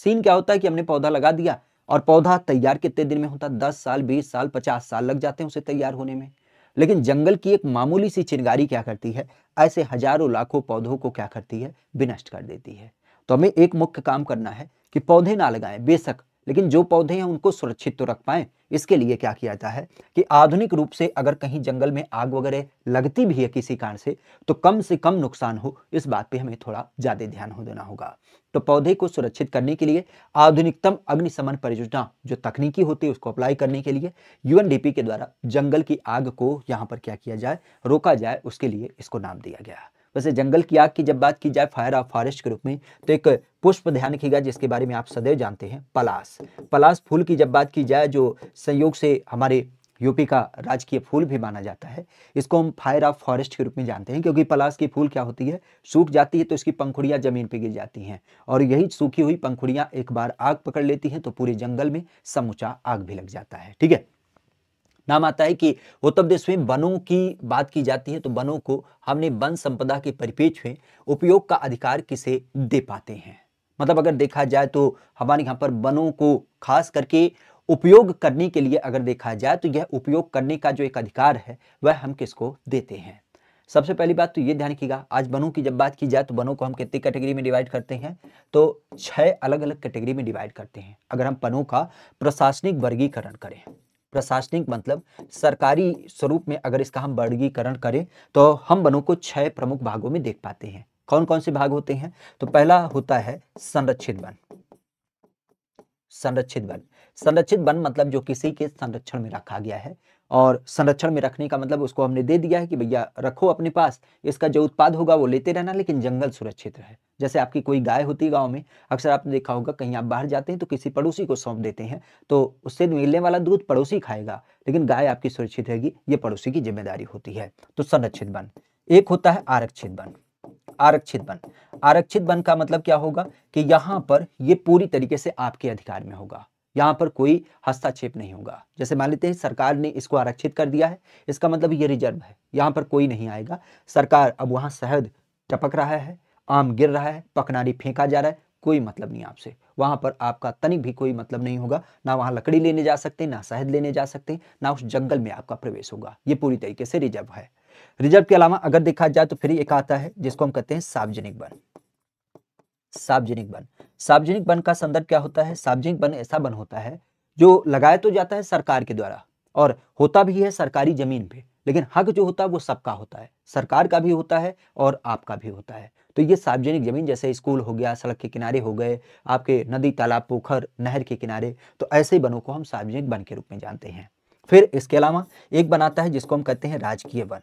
सीन क्या होता है कि हमने पौधा लगा दिया और पौधा तैयार कितने दिन में होता है दस साल बीस साल पचास साल लग जाते हैं उसे तैयार होने में लेकिन जंगल की एक मामूली सी चिंगारी क्या करती है ऐसे हजारों लाखों पौधों को क्या करती है विनष्ट कर देती है तो हमें एक मुख्य काम करना है कि पौधे ना लगाएं बेशक लेकिन जो पौधे हैं उनको सुरक्षित तो रख पाएं इसके लिए क्या किया जाता है कि आधुनिक रूप से अगर कहीं जंगल में आग वगैरह लगती भी है किसी कारण से तो कम से कम नुकसान हो इस बात पे हमें थोड़ा ज़्यादा ध्यान हो देना होगा तो पौधे को सुरक्षित करने के लिए आधुनिकतम अग्निशमन परियोजना जो तकनीकी होती है उसको अप्लाई करने के लिए यूएनडीपी के द्वारा जंगल की आग को यहाँ पर क्या किया जाए रोका जाए उसके लिए इसको नाम दिया गया वैसे जंगल की आग की जब बात की जाए फायर ऑफ फॉरेस्ट के रूप में तो एक पुष्प ध्यान रखिएगा जिसके बारे में आप सदैव जानते हैं पलास पलास फूल की जब बात की जाए जो संयोग से हमारे यूपी का राजकीय फूल भी माना जाता है इसको हम फायर ऑफ फॉरेस्ट के रूप में जानते हैं क्योंकि पलाश की फूल क्या होती है सूख जाती है तो इसकी पंखुड़िया जमीन पर गिर जाती हैं और यही सूखी हुई पंखुड़ियां एक बार आग पकड़ लेती हैं तो पूरे जंगल में समूचा आग भी लग जाता है ठीक है नाम आता है कि उत्तर प्रदेश में वनों की बात की जाती है तो वनों को हमने वन संपदा के परिपेक्ष में उपयोग का अधिकार किसे दे पाते हैं मतलब अगर देखा जाए तो हमारे यहाँ पर वनों को खास करके उपयोग करने के लिए अगर देखा जाए तो यह उपयोग करने का जो एक अधिकार है वह हम किसको देते हैं सबसे पहली बात तो ये ध्यान रखिएगा आज वनों की जब बात की जाए तो वनों को हम कितनी कैटेगरी में डिवाइड करते हैं तो छह अलग अलग कैटेगरी में डिवाइड करते हैं अगर हम वनों का प्रशासनिक वर्गीकरण करें प्रशासनिक मतलब सरकारी स्वरूप में अगर इसका हम वर्गीकरण करें तो हम वनों को छह प्रमुख भागों में देख पाते हैं कौन कौन से भाग होते हैं तो पहला होता है संरक्षित वन संरक्षित वन संरक्षित वन मतलब जो किसी के संरक्षण में रखा गया है और संरक्षण में रखने का मतलब उसको हमने दे दिया है कि भैया रखो अपने पास इसका जो उत्पाद होगा वो लेते रहना लेकिन जंगल सुरक्षित रहे जैसे आपकी कोई गाय होती है गाँव में अक्सर आपने देखा होगा कहीं आप बाहर जाते हैं तो किसी पड़ोसी को सौंप देते हैं तो उससे मिलने वाला दूध पड़ोसी खाएगा लेकिन गाय आपकी सुरक्षित रहेगी ये पड़ोसी की जिम्मेदारी होती है तो संरक्षित वन एक होता है आरक्षित वन आरक्षित वन आरक्षित वन का मतलब क्या होगा कि यहाँ पर ये पूरी तरीके से आपके अधिकार में होगा यहाँ पर कोई हस्तक्षेप नहीं होगा जैसे मान लेते हैं सरकार ने इसको आरक्षित कर दिया है इसका मतलब ये रिजर्व है यहाँ पर कोई नहीं आएगा सरकार अब वहाँ शहद टपक रहा है आम गिर रहा है पकनारी फेंका जा रहा है कोई मतलब नहीं आपसे वहाँ पर आपका तनिक भी कोई मतलब नहीं होगा ना वहाँ लकड़ी लेने जा सकते ना शहद लेने जा सकते ना उस जंगल में आपका प्रवेश होगा ये पूरी तरीके से रिजर्व है रिजर्व के अलावा अगर देखा जाए तो फिर एक आता है जिसको हम कहते हैं सार्वजनिक वन सार्वजनिक वन सार्वजनिक वन का संदर्भ क्या होता है सार्वजनिक वन ऐसा वन होता है जो लगाया तो जाता है सरकार के द्वारा और होता भी है सरकारी जमीन पे लेकिन हक जो होता है वो सबका होता है सरकार का भी होता है और आपका भी होता है तो ये सार्वजनिक जमीन जैसे स्कूल हो गया सड़क के किनारे हो गए आपके नदी तालाब पोखर नहर के किनारे तो ऐसे वनों को हम सार्वजनिक वन के रूप में जानते हैं फिर इसके अलावा एक बनाता है जिसको हम कहते हैं राजकीय वन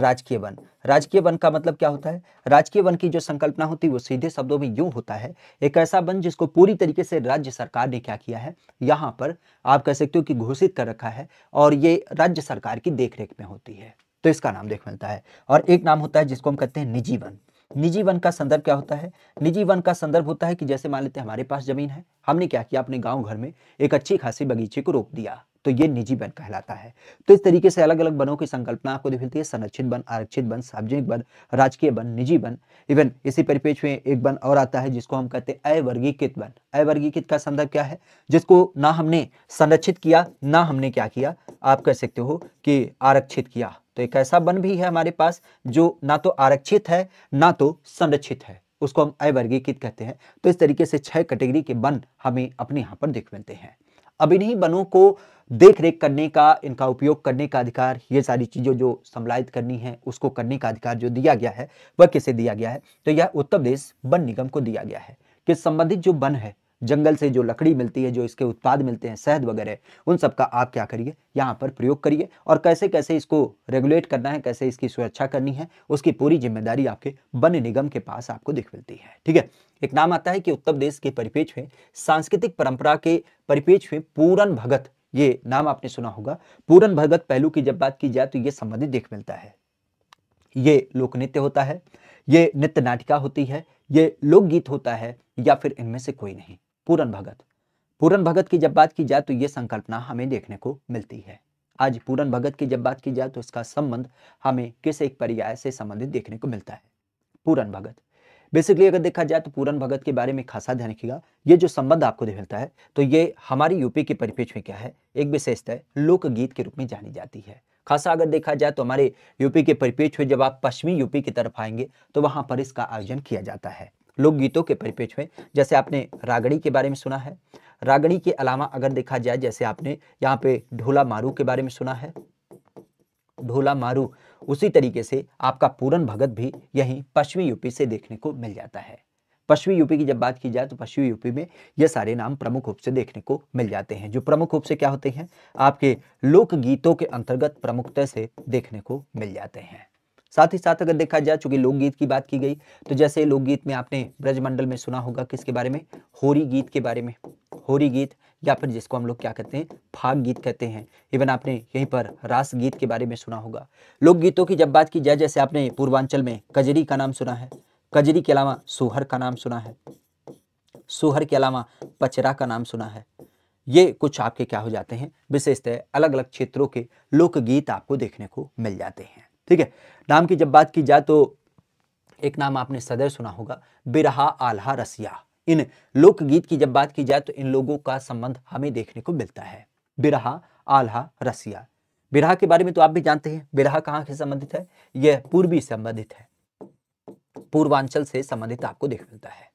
राजकीय वन राजकीय वन का मतलब क्या होता है राजकीय वन की जो संकल्पना होती है वो सीधे शब्दों में यूं होता है एक ऐसा वन जिसको पूरी तरीके से राज्य सरकार ने क्या किया है यहाँ पर आप कह सकते हो कि घोषित कर रखा है और ये राज्य सरकार की देखरेख में होती है तो इसका नाम देख मिलता है और एक नाम होता है जिसको हम कहते हैं निजी वन निजी वन का संदर्भ क्या होता है निजी वन का संदर्भ होता है कि जैसे मान लेते हैं हमारे पास जमीन है हमने क्या किया अपने गांव घर में एक अच्छी खासी बगीचे को रोक दिया तो ये निजी वन कहलाता है तो इस तरीके से अलग अलग वनों की संकल्पना आपको मिलती है संरक्षित वन आरक्षित वन सार्वजनिक वन राजकीय वन निजी वन इवन इसी परिपेक्ष में एक वन और आता है जिसको हम कहते हैं अवर्गीकृत वन अवर्गीकृत का संदर्भ क्या है जिसको ना हमने संरक्षित किया ना हमने क्या किया आप कह सकते हो कि आरक्षित किया तो एक ऐसा वन भी है हमारे पास जो ना तो आरक्षित है ना तो संरक्षित है उसको हम अवर्गीकृत कहते हैं तो इस तरीके से छह कैटेगरी के वन हमें अपने यहाँ पर देख मिलते हैं अब इन्हीं वनों को देख रेख करने का इनका उपयोग करने का अधिकार ये सारी चीज़ों जो सम्मिलित करनी है उसको करने का अधिकार जो दिया गया है वह किसे दिया गया है तो यह उत्तर प्रदेश वन निगम को दिया गया है कि संबंधित जो वन है जंगल से जो लकड़ी मिलती है जो इसके उत्पाद मिलते हैं शहद वगैरह उन सब का आप क्या करिए यहाँ पर प्रयोग करिए और कैसे कैसे इसको रेगुलेट करना है कैसे इसकी सुरक्षा करनी है उसकी पूरी जिम्मेदारी आपके वन निगम के पास आपको दिख मिलती है ठीक है एक नाम आता है कि उत्तर प्रदेश के परिपेक्ष में सांस्कृतिक परंपरा के परिपेक्ष में पूरन भगत ये नाम आपने सुना होगा पूरन भगत पहलू की जब बात की जाए तो ये संबंधित देख मिलता है ये लोक नृत्य होता है ये नृत्य नाटिका होती है ये लोकगीत होता है या फिर इनमें से कोई नहीं पूरन भगत पूरन भगत की जब बात की जाए तो ये संकल्पना हमें देखने को मिलती है आज पूरन भगत की जब बात की जाए तो इसका संबंध हमें किस एक पर्याय से संबंधित देखने को मिलता है पूरन भगत बेसिकली अगर देखा जाए तो पूरन भगत के बारे में खासा ध्यान रखिएगा ये जो संबंध आपको मिलता है तो ये हमारी यूपी के परिपेक्ष में क्या है एक विशेषता लोकगीत के रूप में जानी जाती है खासा अगर देखा जाए तो हमारे यूपी के परिपेक्ष में जब आप पश्चिमी यूपी की तरफ आएंगे तो वहाँ पर इसका आयोजन किया जाता है लोकगीतों के परिपेक्ष में जैसे आपने रागड़ी के बारे में सुना है रागड़ी के अलावा अगर देखा जाए जैसे आपने यहाँ पे ढोला मारू के बारे में सुना है ढोला मारू उसी तरीके से आपका पूरन भगत भी यहीं पश्चिमी यूपी से देखने को मिल जाता है पश्चिमी यूपी की जब बात की जाए तो पश्चिमी यूपी में ये सारे नाम प्रमुख रूप से देखने को मिल जाते हैं जो प्रमुख रूप से क्या होते हैं आपके लोकगीतों के अंतर्गत प्रमुखता से देखने को मिल जाते हैं साथ ही साथ अगर देखा जाए चूंकि लोकगीत की बात की गई तो जैसे लोकगीत में आपने ब्रजमंडल में सुना होगा किसके बारे में होरी गीत के बारे में होरी गीत या फिर जिसको हम लोग क्या कहते हैं फाग गीत कहते हैं इवन आपने यहीं पर रास गीत के बारे में सुना होगा लोकगीतों की जब बात की जाए जैसे आपने पूर्वांचल में कजरी का नाम सुना है कजरी के अलावा सोहर का नाम सुना है सोहर के अलावा पचरा का नाम सुना है ये कुछ आपके क्या हो जाते हैं विशेषतः अलग अलग क्षेत्रों के लोकगीत आपको देखने को मिल जाते हैं ठीक है नाम की जब बात की जाए तो एक नाम आपने सदैव सुना होगा बिरहा आल्हा रसिया इन लोकगीत की जब बात की जाए तो इन लोगों का संबंध हमें देखने को मिलता है बिरहा आल्हा रसिया बिरहा के बारे में तो आप भी जानते हैं बिरहा कहाँ से संबंधित है यह पूर्वी संबंधित है पूर्वांचल से संबंधित आपको देख मिलता है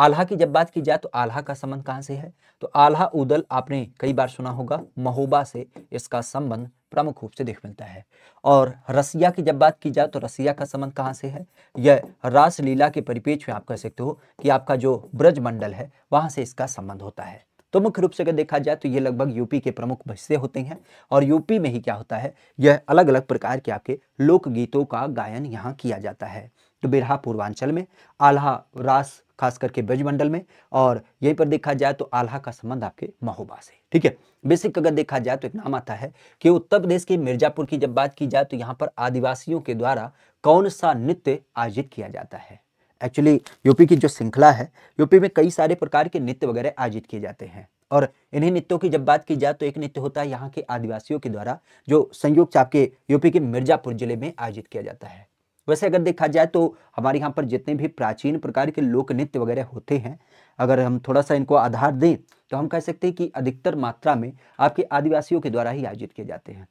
आल्हा की जब बात की जाए तो आल्हा का संबंध कहाँ से है तो आल्हा उदल आपने कई बार सुना होगा महोबा से इसका संबंध प्रमुख रूप से देख मिलता है और रसिया की जब बात की जाए तो रसिया का संबंध कहाँ से है यह रासलीला के परिपेक्ष में आप कह सकते हो कि आपका जो ब्रजमंडल है वहाँ से इसका संबंध होता है तो मुख्य रूप से अगर देखा जाए तो ये लगभग यूपी के प्रमुख हिस्से होते हैं और यूपी में ही क्या होता है यह अलग अलग प्रकार के आपके लोकगीतों का गायन यहाँ किया जाता है तो बिरहा पूर्वांचल में आल्हा रास खास करके ब्रजमंडल में और यहीं पर देखा जाए तो आल्हा का संबंध आपके महोबा से ठीक है बेसिक अगर देखा जाए तो एक नाम आता है कि उत्तर प्रदेश के मिर्जापुर की जब बात की जाए तो यहाँ पर आदिवासियों के द्वारा कौन सा नृत्य आयोजित किया जाता है एक्चुअली यूपी की जो श्रृंखला है यूपी में कई सारे प्रकार के नृत्य वगैरह आयोजित किए जाते हैं और इन्हीं नृत्यों की जब बात की जाए तो एक नृत्य होता है यहाँ के आदिवासियों के द्वारा जो संयुक्त आपके यूपी के मिर्जापुर जिले में आयोजित किया जाता है वैसे अगर देखा जाए तो हमारे यहाँ पर जितने भी प्राचीन प्रकार के लोक नृत्य वगैरह होते हैं अगर हम थोड़ा सा इनको आधार दें तो हम कह सकते हैं कि अधिकतर मात्रा में आपके आदिवासियों के द्वारा ही आयोजित किए जाते हैं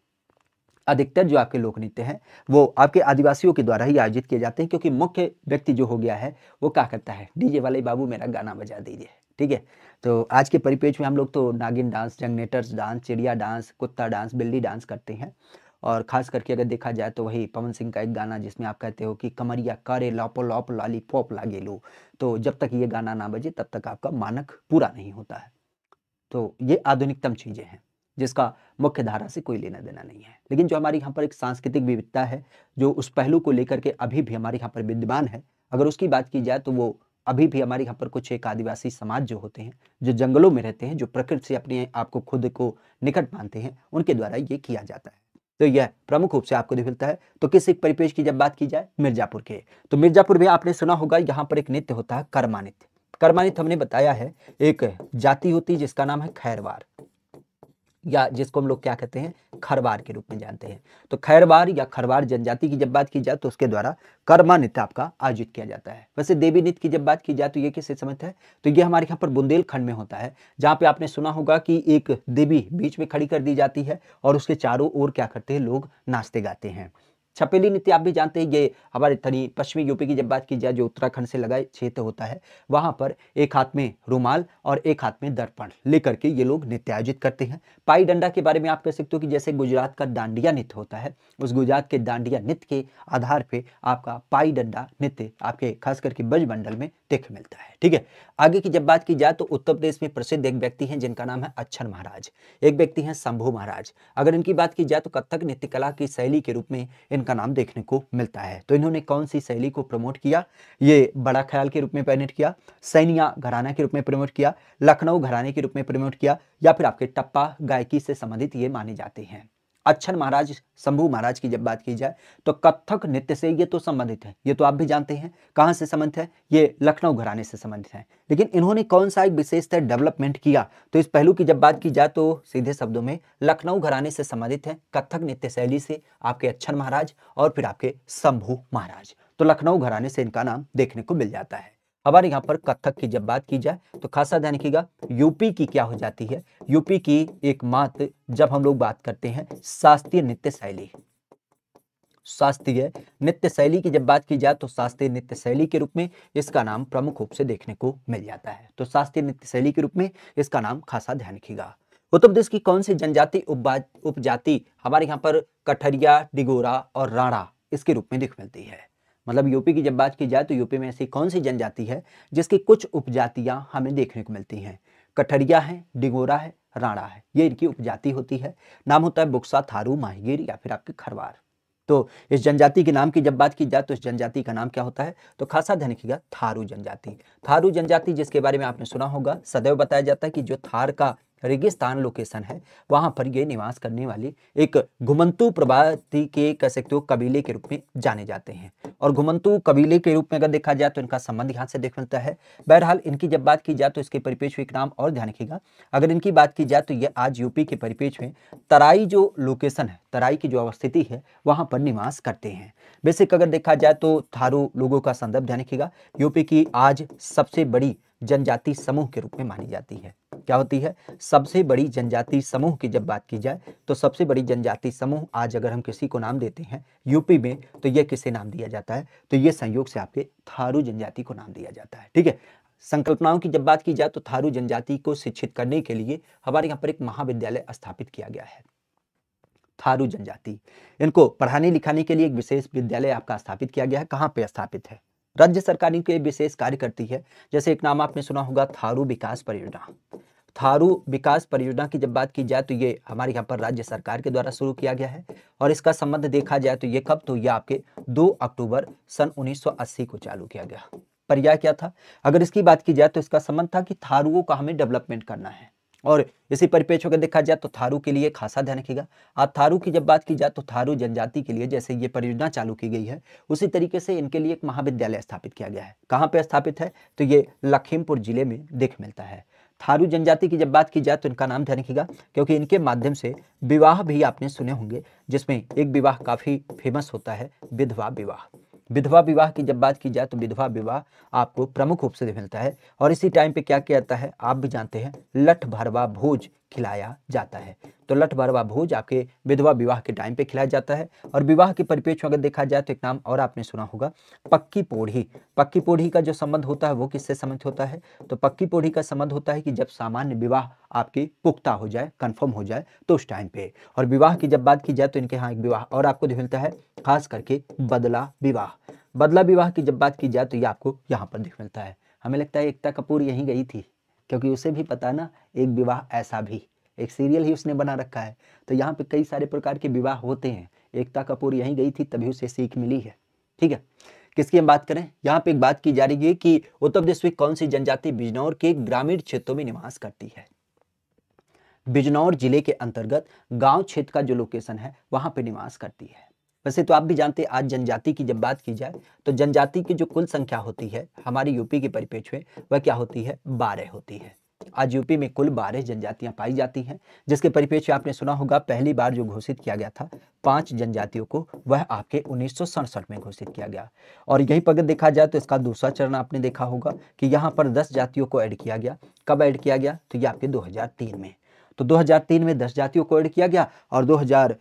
अधिकतर जो आपके लोक नृत्य हैं वो आपके आदिवासियों के द्वारा ही आयोजित किए जाते हैं क्योंकि मुख्य व्यक्ति जो हो गया है वो क्या करता है डीजे वाले बाबू मेरा गाना बजा दीजिए ठीक है तो आज के परिपेक्ष में हम लोग तो नागिन डांस जंगनेटर्स डांस चिड़िया डांस कुत्ता डांस बिल्ली डांस करते हैं और ख़ास करके अगर देखा जाए तो वही पवन सिंह का एक गाना जिसमें आप कहते हो कि कमरिया करे लॉपो लॉप पॉप लागे लो तो जब तक ये गाना ना बजे तब तक आपका मानक पूरा नहीं होता है तो ये आधुनिकतम चीज़ें हैं जिसका मुख्य धारा से कोई लेना देना नहीं है लेकिन जो हमारे यहाँ पर एक सांस्कृतिक विविधता है जो उस पहलू को लेकर के अभी भी हमारे यहाँ पर विद्यमान है अगर उसकी बात की जाए तो वो अभी भी हमारे यहाँ पर कुछ एक आदिवासी समाज जो होते हैं जो जंगलों में रहते हैं जो प्रकृति से अपने आप को खुद को निकट मानते हैं उनके द्वारा ये किया जाता है तो यह प्रमुख रूप से आपको मिलता है तो किस एक परिपेश की जब बात की जाए मिर्जापुर के तो मिर्जापुर में आपने सुना होगा यहाँ पर एक नृत्य होता है कर्मा कर्मानित हमने बताया है एक जाति होती है जिसका नाम है खैरवार या जिसको हम लोग क्या कहते हैं खरवार के रूप में जानते हैं तो खैरवार या खरवार जनजाति की जब बात की जाए तो उसके द्वारा कर्मा नृत्य आपका आयोजित किया जाता है वैसे देवी नृत्य की जब बात की जाए तो ये किससे समझता है तो ये हमारे यहाँ पर बुंदेलखंड में होता है जहाँ पे आपने सुना होगा कि एक देवी बीच में खड़ी कर दी जाती है और उसके चारों ओर क्या करते हैं लोग नाचते गाते हैं छपेली नीति आप भी जानते हैं ये हमारे तरी पश्चिमी यूपी की जब बात की जाए जो उत्तराखंड से लगाए क्षेत्र होता है वहाँ पर एक हाथ में रुमाल और एक हाथ में दर्पण लेकर के ये लोग नृत्य आयोजित करते हैं पाई डंडा के बारे में आप कह सकते हो कि जैसे गुजरात का दांडिया नृत्य होता है उस गुजरात के दांडिया नृत्य के आधार पर आपका पाई डंडा नृत्य आपके खास करके ब्रज मंडल में देख मिलता है ठीक है आगे की जब बात की जाए तो उत्तर प्रदेश में प्रसिद्ध एक व्यक्ति हैं जिनका नाम है अच्छर महाराज एक व्यक्ति हैं शंभू महाराज अगर इनकी बात की जाए तो कथक कला की शैली के रूप में इनका का नाम देखने को मिलता है तो इन्होंने कौन सी शैली को प्रमोट किया ये बड़ा ख्याल के रूप में पेनेट किया सैनिया घराना के रूप में प्रमोट किया लखनऊ घराने के रूप में प्रमोट किया या फिर आपके टप्पा गायकी से संबंधित ये माने जाते हैं अच्छर महाराज शंभू महाराज की जब बात की जाए तो कथक नृत्य से ये तो संबंधित है ये तो आप भी जानते हैं कहाँ से संबंधित है ये लखनऊ घराने से संबंधित है लेकिन इन्होंने कौन सा एक विशेषतः डेवलपमेंट किया तो इस पहलू की जब बात की जाए तो सीधे शब्दों में लखनऊ घराने से संबंधित है कथक नृत्य शैली से आपके अच्छर महाराज और फिर आपके शंभू महाराज तो लखनऊ घराने से इनका नाम देखने को मिल जाता है हमारे यहाँ पर कथक की जब बात की जाए तो खासा ध्यान रखिएगा यूपी की क्या हो जाती है यूपी की एक जब हम लोग बात करते हैं शास्त्रीय नृत्य शैली शास्त्रीय नृत्य शैली की जब बात की जाए तो शास्त्रीय नृत्य शैली के रूप में इसका नाम प्रमुख रूप से देखने को मिल जाता है तो शास्त्रीय नृत्य शैली के रूप में इसका नाम खासा ध्यान रखिएगा उत्तर प्रदेश की कौन सी जनजाति उपजाति हमारे यहाँ पर कठरिया डिगोरा और राणा इसके रूप में दिख मिलती है मतलब यूपी की जब बात की जाए तो यूपी में ऐसी कौन सी जनजाति है जिसकी कुछ उपजातियां हमें देखने को मिलती हैं कठरिया है डिगोरा है राणा है ये इनकी उपजाति होती है नाम होता है बुक्सा थारू माहिगीर या फिर आपके खरवार तो इस जनजाति के नाम की जब बात की जाए तो इस जनजाति का नाम क्या होता है तो खासा ध्यान रखिएगा थारू जनजाति थारू जनजाति जिसके बारे में आपने सुना होगा सदैव बताया जाता है कि जो थार का रेगिस्तान लोकेशन है वहां पर ये निवास करने वाली एक घुमंतु प्रभाति के कह सकते हो कबीले के रूप में जाने जाते हैं और घुमंतु कबीले के रूप में अगर देखा जाए तो इनका संबंध यहाँ से देख मिलता है बहरहाल इनकी जब बात की जाए तो इसके परिपेक्ष में एक नाम और ध्यान रखिएगा अगर इनकी बात की जाए तो ये आज यूपी के परिपेक्ष में तराई जो लोकेशन है तराई की जो अवस्थिति है वहाँ पर निवास करते हैं बेसिक अगर देखा जाए तो थारू लोगों का संदर्भ ध्यान रखिएगा यूपी की आज सबसे बड़ी जनजाति समूह के रूप में मानी जाती है क्या होती है सबसे बड़ी जनजाति समूह की जब बात की जाए तो सबसे बड़ी जनजाति समूह आज अगर हम किसी को नाम देते हैं यूपी में तो यह किसे नाम दिया जाता है तो यह संयोग से आपके थारू जनजाति को नाम दिया जाता है ठीक है संकल्पनाओं की जब बात की जाए तो थारू जनजाति को शिक्षित करने के लिए हमारे यहाँ पर एक महाविद्यालय स्थापित किया गया है थारू जनजाति इनको पढ़ाने लिखाने के लिए एक विशेष विद्यालय आपका स्थापित किया गया है कहाँ पे स्थापित है राज्य सरकार के विशेष कार्य करती है जैसे एक नाम आपने सुना होगा थारू विकास परियोजना थारू विकास परियोजना की जब बात की जाए तो ये हमारे यहाँ पर राज्य सरकार के द्वारा शुरू किया गया है और इसका संबंध देखा जाए तो ये कब तो ये आपके 2 अक्टूबर सन 1980 को चालू किया गया पर्याय क्या था अगर इसकी बात की जाए तो इसका संबंध था कि थारुओं का हमें डेवलपमेंट करना है और इसी परिपेक्ष अगर देखा जाए तो थारू के लिए खासा ध्यान रखेगा आप थारू की जब बात की जाए तो थारू जनजाति के लिए जैसे ये परियोजना चालू की गई है उसी तरीके से इनके लिए एक महाविद्यालय स्थापित किया गया है कहाँ पर स्थापित है तो ये लखीमपुर जिले में देख मिलता है थारू जनजाति की जब बात की जाए तो इनका नाम ध्यान रखेगा क्योंकि इनके माध्यम से विवाह भी आपने सुने होंगे जिसमें एक विवाह काफ़ी फेमस होता है विधवा विवाह विधवा विवाह की जब बात की जाए तो विधवा विवाह आपको प्रमुख रूप से मिलता है और इसी टाइम पे क्या किया जाता है आप भी जानते हैं लठ भरवा भोज खिलाया जाता है तो लठ भरवा भोज आपके विधवा विवाह के टाइम पे खिलाया जाता है और विवाह के परिपेक्ष में अगर देखा जाए तो एक नाम और आपने सुना होगा पक्की पोढ़ी पक्की पोढ़ी का जो संबंध होता है वो किससे संबंध होता है तो पक्की पोढ़ी का संबंध होता है कि जब सामान्य विवाह आपकी पुख्ता हो जाए कन्फर्म हो जाए तो उस टाइम पे और विवाह की जब बात की जाए तो इनके यहाँ एक विवाह और आपको मिलता है खास करके बदला विवाह बदला विवाह की जब बात की जाए तो ये आपको यहाँ पर देख मिलता है हमें लगता है एकता कपूर यहीं गई थी क्योंकि उसे भी पता ना एक विवाह ऐसा भी एक सीरियल ही उसने बना रखा है तो यहाँ पे कई सारे प्रकार के विवाह होते हैं एकता कपूर यहीं गई थी तभी उसे सीख मिली है ठीक है किसकी हम बात करें यहाँ पे एक बात की जा रही है कि उत्तर प्रदेश में कौन सी जनजाति बिजनौर के ग्रामीण क्षेत्रों में निवास करती है बिजनौर जिले के अंतर्गत गांव क्षेत्र का जो लोकेशन है वहां पे निवास करती है वैसे तो आप भी जानते हैं आज जनजाति की जब बात की जाए तो जनजाति की जो कुल संख्या होती है हमारे यूपी के परिपेक्ष में वह क्या होती है बारह होती है आज यूपी में कुल बारह जनजातियां पाई जाती हैं जिसके परिपेक्ष में आपने सुना होगा पहली बार जो घोषित किया गया था पांच जनजातियों को वह आपके उन्नीस में घोषित किया गया और यही पर देखा जाए तो इसका दूसरा चरण आपने देखा होगा कि यहाँ पर दस जातियों को ऐड किया गया कब ऐड किया गया तो ये आपके 2003 में तो 2003 में 10 जातियों को ऐड किया गया और 2000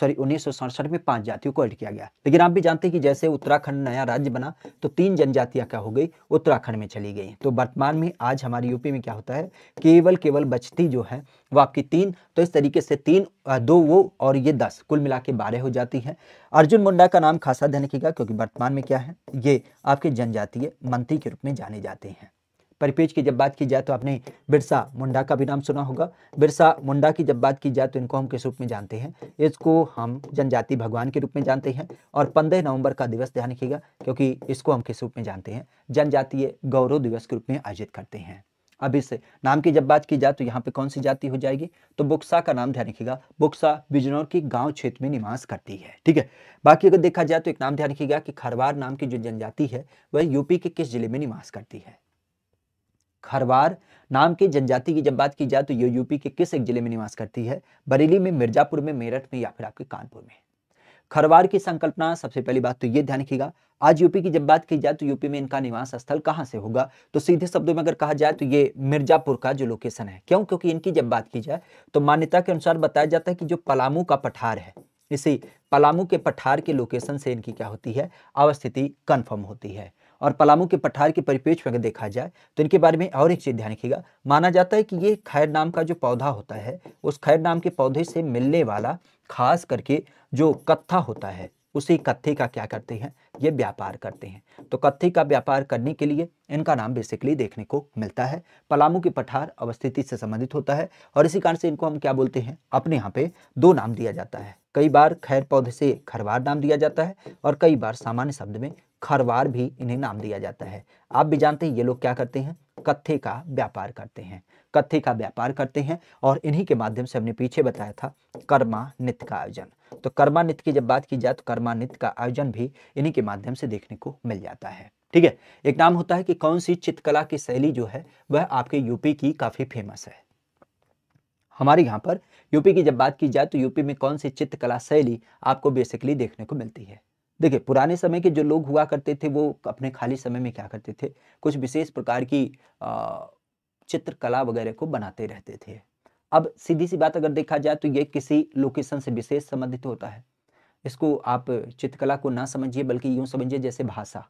सॉरी उन्नीस में पांच जातियों को ऐड किया गया लेकिन आप भी जानते हैं कि जैसे उत्तराखंड नया राज्य बना तो तीन जनजातियां क्या हो गई उत्तराखंड में चली गई तो वर्तमान में आज हमारे यूपी में क्या होता है केवल केवल बचती जो है वो आपकी तीन तो इस तरीके से तीन दो वो और ये दस कुल मिला के बारह हो जाती है अर्जुन मुंडा का नाम खासा ध्यान रखेगा क्योंकि वर्तमान में क्या है ये आपके जनजातीय मंत्री के रूप में जाने जाते हैं परिपेज की जब बात की जाए तो आपने बिरसा मुंडा का भी नाम सुना होगा बिरसा मुंडा की जब बात की जाए तो इनको हम किस रूप में जानते हैं इसको हम जनजाति भगवान के रूप में जानते हैं और पंद्रह नवंबर का दिवस ध्यान रखिएगा क्योंकि इसको हम किस रूप में जानते हैं जनजातीय गौरव दिवस के रूप में आयोजित करते हैं अब इस नाम की जब बात की जाए तो यहाँ पे कौन सी जाति हो जाएगी तो बुक्सा का नाम ध्यान रखिएगा बुक्सा बिजनौर की गांव क्षेत्र में निवास करती है ठीक है बाकी अगर देखा जाए तो एक नाम ध्यान रखिएगा कि खरवार नाम की जो जनजाति है वह यूपी के किस जिले में निवास करती है खरवार नाम के जनजाति की जब बात की जाए तो ये यूपी के किस एक जिले में निवास करती है बरेली में मिर्जापुर में मेरठ में या फिर आपके कानपुर में खरवार की संकल्पना सबसे पहली बात तो ये ध्यान रखिएगा आज यूपी की जब बात की जाए तो यूपी में इनका निवास स्थल कहाँ से होगा तो सीधे शब्दों में अगर कहा जाए तो ये मिर्जापुर का जो लोकेशन है क्यों क्योंकि इनकी जब बात की जाए तो मान्यता के अनुसार बताया जाता है कि जो पलामू का पठार है इसी पलामू के पठार के लोकेशन से इनकी क्या होती है अवस्थिति कन्फर्म होती है और पलामू के पठार के परिपेक्ष में अगर देखा जाए तो इनके बारे में और एक चीज़ ध्यान रखिएगा माना जाता है कि ये खैर नाम का जो पौधा होता है उस खैर नाम के पौधे से मिलने वाला खास करके जो कत्था होता है उसी कत्थे का क्या करते हैं ये व्यापार करते हैं तो कत्थे का व्यापार करने के लिए इनका नाम बेसिकली देखने को मिलता है पलामू के पठार अवस्थिति से संबंधित होता है और इसी कारण से इनको हम क्या बोलते हैं अपने यहाँ पे दो नाम दिया जाता है कई बार खैर पौधे से खरवार नाम दिया जाता है और कई बार सामान्य शब्द में खरवार भी इन्हें नाम दिया जाता है आप भी जानते हैं ये लोग क्या करते हैं कत्थे का व्यापार करते हैं कत्थे का व्यापार करते हैं और इन्हीं के माध्यम से हमने पीछे बताया था कर्मा नित्य का आयोजन तो कर्मा नित्य की जब बात की जाए तो कर्मा नित्य का आयोजन भी इन्हीं के माध्यम से देखने को मिल जाता है ठीक है एक नाम होता है कि कौन सी चित्रकला की शैली जो है वह आपके यूपी की काफ़ी फेमस है हमारे यहाँ पर यूपी की जब बात की जाए तो यूपी में कौन सी चित्रकला शैली आपको बेसिकली देखने को मिलती है देखिए पुराने समय के जो लोग हुआ करते थे वो अपने खाली समय में क्या करते थे कुछ विशेष प्रकार की चित्रकला वगैरह को बनाते रहते थे अब सीधी सी बात अगर देखा जाए तो ये किसी लोकेशन से विशेष संबंधित होता है इसको आप चित्रकला को ना समझिए बल्कि यूं समझिए जैसे भाषा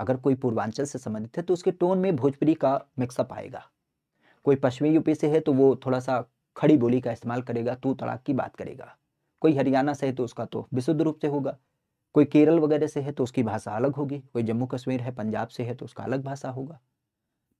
अगर कोई पूर्वांचल से संबंधित है तो उसके टोन में भोजपुरी का मिक्सअप आएगा कोई पश्चिमी यूपी से है तो वो थोड़ा सा खड़ी बोली का इस्तेमाल करेगा तू तड़ाक की बात करेगा कोई हरियाणा से है तो उसका तो विशुद्ध रूप से होगा कोई केरल वगैरह से है तो उसकी भाषा अलग होगी कोई जम्मू कश्मीर है पंजाब से है तो उसका अलग भाषा होगा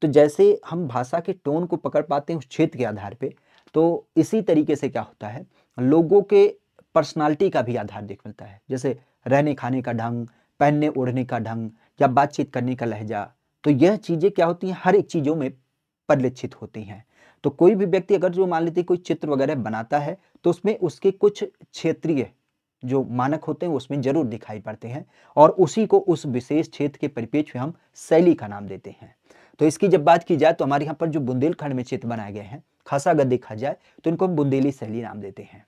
तो जैसे हम भाषा के टोन को पकड़ पाते हैं उस क्षेत्र के आधार पर तो इसी तरीके से क्या होता है लोगों के पर्सनालिटी का भी आधार देख मिलता है जैसे रहने खाने का ढंग पहनने ओढ़ने का ढंग या बातचीत करने का लहजा तो यह चीज़ें क्या होती हैं हर एक चीज़ों में परिलक्षित होती हैं तो कोई भी व्यक्ति अगर जो मान लेते कोई चित्र वगैरह बनाता है तो उसमें उसके कुछ क्षेत्रीय जो मानक होते हैं उसमें जरूर दिखाई पड़ते हैं और उसी को उस विशेष क्षेत्र के परिपेक्ष में हम शैली का नाम देते हैं तो इसकी जब बात की जाए तो हमारे यहाँ पर जो बुंदेलखंड में क्षेत्र बनाए गए हैं खासा अगर देखा जाए तो इनको हम बुंदेली शैली नाम देते हैं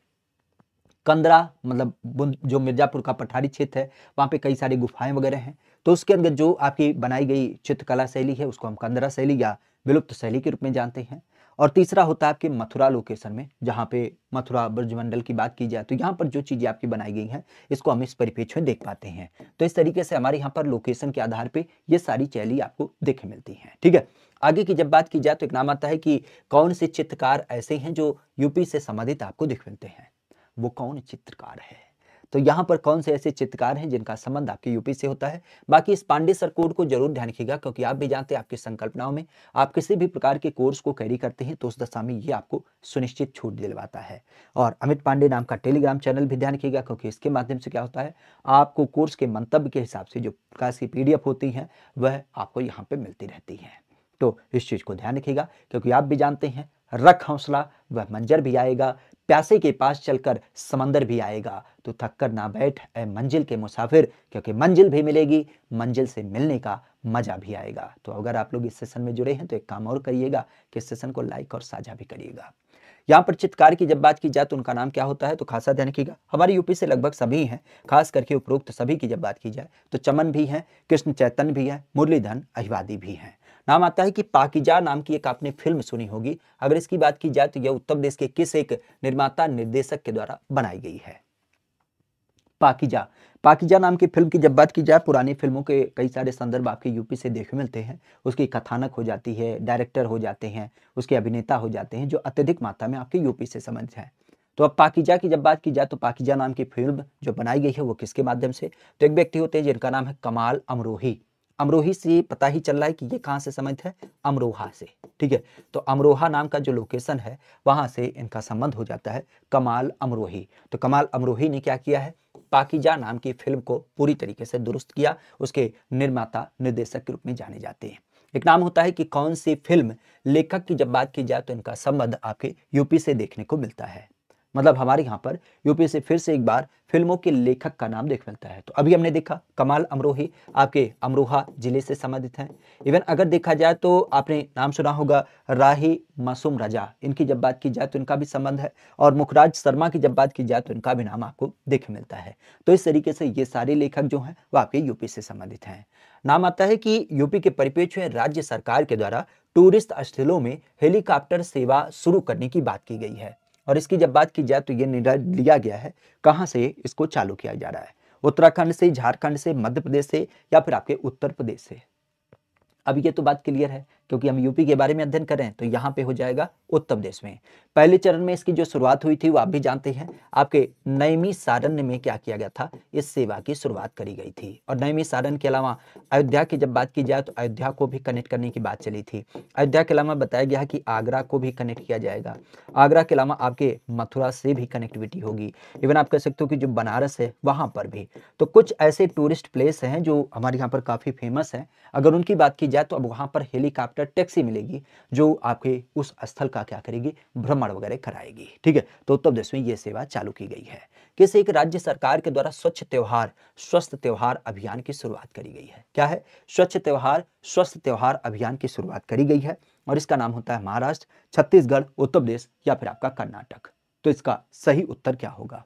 कंदरा मतलब जो मिर्जापुर का पठारी क्षेत्र है वहाँ पे कई सारी गुफाएं वगैरह हैं तो उसके अंदर जो आपकी बनाई गई चित्रकला शैली है उसको हम कंदरा शैली या विलुप्त शैली के रूप में जानते हैं और तीसरा होता है आपके मथुरा लोकेशन में जहाँ पे मथुरा ब्रजमंडल की बात की जाए तो यहाँ पर जो चीज़ें आपकी बनाई गई हैं इसको हम इस परिपेक्ष में देख पाते हैं तो इस तरीके से हमारे यहाँ पर लोकेशन के आधार पर ये सारी शैली आपको देखे मिलती हैं ठीक है आगे की जब बात की जाए तो एक नाम आता है कि कौन से चित्रकार ऐसे हैं जो यूपी से संबंधित आपको दिख मिलते हैं वो कौन चित्रकार है तो यहाँ पर कौन से ऐसे चित्रकार हैं जिनका संबंध आपके यूपी से होता है बाकी इस पांडे सर कोड को जरूर ध्यान रखिएगा क्योंकि आप भी जानते हैं आपकी संकल्पनाओं में आप किसी भी प्रकार के कोर्स को कैरी करते हैं तो उस दशा में ये आपको सुनिश्चित छूट दिलवाता है और अमित पांडे नाम का टेलीग्राम चैनल भी ध्यान रखिएगा क्योंकि इसके माध्यम से क्या होता है आपको कोर्स के मंतव्य के हिसाब से जो प्रकाश की पी होती हैं वह आपको यहाँ पर मिलती रहती हैं तो इस चीज़ को ध्यान रखिएगा क्योंकि आप भी जानते हैं रख हौसला वह मंजर भी आएगा प्यासे के पास चलकर समंदर भी आएगा तो थककर ना बैठ ए मंजिल के मुसाफिर क्योंकि मंजिल भी मिलेगी मंजिल से मिलने का मज़ा भी आएगा तो अगर आप लोग इस सेशन में जुड़े हैं तो एक काम और करिएगा कि इस सेशन को लाइक और साझा भी करिएगा यहाँ पर चित्रकार की जब बात की जाए तो उनका नाम क्या होता है तो खासा ध्यान रखिएगा हमारे यूपी से लगभग सभी हैं खास करके उपरोक्त सभी की जब बात की जाए तो चमन भी हैं कृष्ण चैतन्य भी हैं मुरलीधन अहिवादी भी हैं नाम आता है कि पाकिजा नाम की एक आपने फिल्म सुनी होगी अगर इसकी बात की जाए तो यह उत्तर प्रदेश के किस एक निर्माता निर्देशक के द्वारा बनाई गई है पाकिजा पाकिजा नाम की फिल्म की जब बात की जाए पुरानी फिल्मों के कई सारे संदर्भ आपके यूपी से देखे मिलते हैं उसकी कथानक हो जाती है डायरेक्टर हो जाते हैं उसके अभिनेता हो जाते हैं जो अत्यधिक मात्रा में आपके यूपी से समझ है तो अब पाकिजा की जब बात की जाए तो पाकिजा नाम की फिल्म जो बनाई गई है वो किसके माध्यम से तो एक व्यक्ति होते हैं जिनका नाम है कमाल अमरोही अमरोही से पता ही चल रहा है कि ये कहाँ से संबंधित है अमरोहा से ठीक है तो अमरोहा नाम का जो लोकेशन है वहाँ से इनका संबंध हो जाता है कमाल अमरोही तो कमाल अमरोही ने क्या किया है पाकिजा नाम की फिल्म को पूरी तरीके से दुरुस्त किया उसके निर्माता निर्देशक के रूप में जाने जाते हैं एक नाम होता है कि कौन सी फिल्म लेखक की जब बात की जाए तो इनका संबंध आपके यूपी से देखने को मिलता है मतलब हमारे यहाँ पर यूपी से फिर से एक बार फिल्मों के लेखक का नाम देख मिलता है तो अभी हमने देखा कमाल अमरोही आपके अमरोहा जिले से संबंधित हैं इवन अगर देखा जाए तो आपने नाम सुना होगा राही मासूम राजा इनकी जब बात की जाए तो इनका भी संबंध है और मुखराज शर्मा की जब बात की जाए तो इनका भी नाम आपको देख मिलता है तो इस तरीके से ये सारे लेखक जो हैं वो आपके यूपी से संबंधित हैं नाम आता है कि यूपी के परिपेक्ष में राज्य सरकार के द्वारा टूरिस्ट स्थलों में हेलीकॉप्टर सेवा शुरू करने की बात की गई है और इसकी जब बात की जाए तो ये निर्णय लिया गया है कहाँ से इसको चालू किया जा रहा है उत्तराखंड से झारखंड से मध्य प्रदेश से या फिर आपके उत्तर प्रदेश से अब ये तो बात क्लियर है क्योंकि हम यूपी के बारे में अध्ययन कर रहे हैं तो यहाँ पे हो जाएगा उत्तर प्रदेश में पहले चरण में इसकी जो शुरुआत हुई थी वो आप भी जानते हैं आपके नयमी सारण्य में क्या किया गया था इस सेवा की शुरुआत करी गई थी और नयमी सारण के अलावा अयोध्या की जब बात की जाए तो अयोध्या को भी कनेक्ट करने की बात चली थी अयोध्या के अलावा बताया गया कि आगरा को भी कनेक्ट किया जाएगा आगरा के अलावा आपके मथुरा से भी कनेक्टिविटी होगी इवन आप कह सकते हो कि जो बनारस है वहाँ पर भी तो कुछ ऐसे टूरिस्ट प्लेस हैं जो हमारे यहाँ पर काफ़ी फेमस हैं अगर उनकी बात की जाए तो अब वहाँ पर हेलीकॉप्टर आफ्टर टैक्सी मिलेगी जो आपके उस स्थल का क्या करेगी भ्रमण वगैरह कराएगी ठीक है तो उत्तर प्रदेश में ये सेवा चालू की गई है किस एक राज्य सरकार के द्वारा स्वच्छ त्यौहार स्वस्थ त्यौहार अभियान की शुरुआत करी गई है क्या है स्वच्छ त्यौहार स्वस्थ त्यौहार अभियान की शुरुआत करी गई है और इसका नाम होता है महाराष्ट्र छत्तीसगढ़ उत्तर प्रदेश या फिर आपका कर्नाटक तो इसका सही उत्तर क्या होगा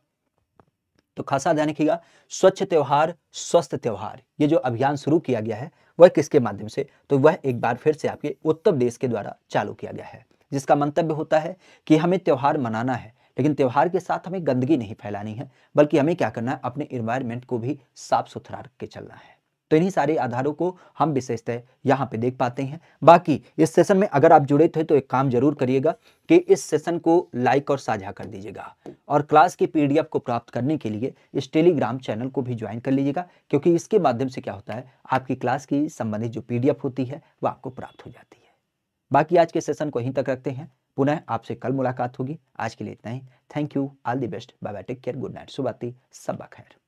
तो खासा ध्यान रखिएगा स्वच्छ त्यौहार स्वस्थ त्यौहार ये जो अभियान शुरू किया गया है वह किसके माध्यम से तो वह एक बार फिर से आपके उत्तर देश के द्वारा चालू किया गया है जिसका मंतव्य होता है कि हमें त्यौहार मनाना है लेकिन त्यौहार के साथ हमें गंदगी नहीं फैलानी है बल्कि हमें क्या करना है अपने इन्वायरमेंट को भी साफ सुथरा रख के चलना है तो इन्हीं सारे आधारों को हम विशेषतः यहाँ पे देख पाते हैं बाकी इस सेशन में अगर आप जुड़े थे तो एक काम जरूर करिएगा कि इस सेशन को लाइक और साझा कर दीजिएगा और क्लास की पीडीएफ को प्राप्त करने के लिए इस टेलीग्राम चैनल को भी ज्वाइन कर लीजिएगा क्योंकि इसके माध्यम से क्या होता है आपकी क्लास की संबंधित जो पी होती है वो आपको प्राप्त हो जाती है बाकी आज के सेशन को यहीं तक रखते हैं पुनः आपसे कल मुलाकात होगी आज के लिए इतना ही thank you all the best bye bye take care good night सुबह सबा खैर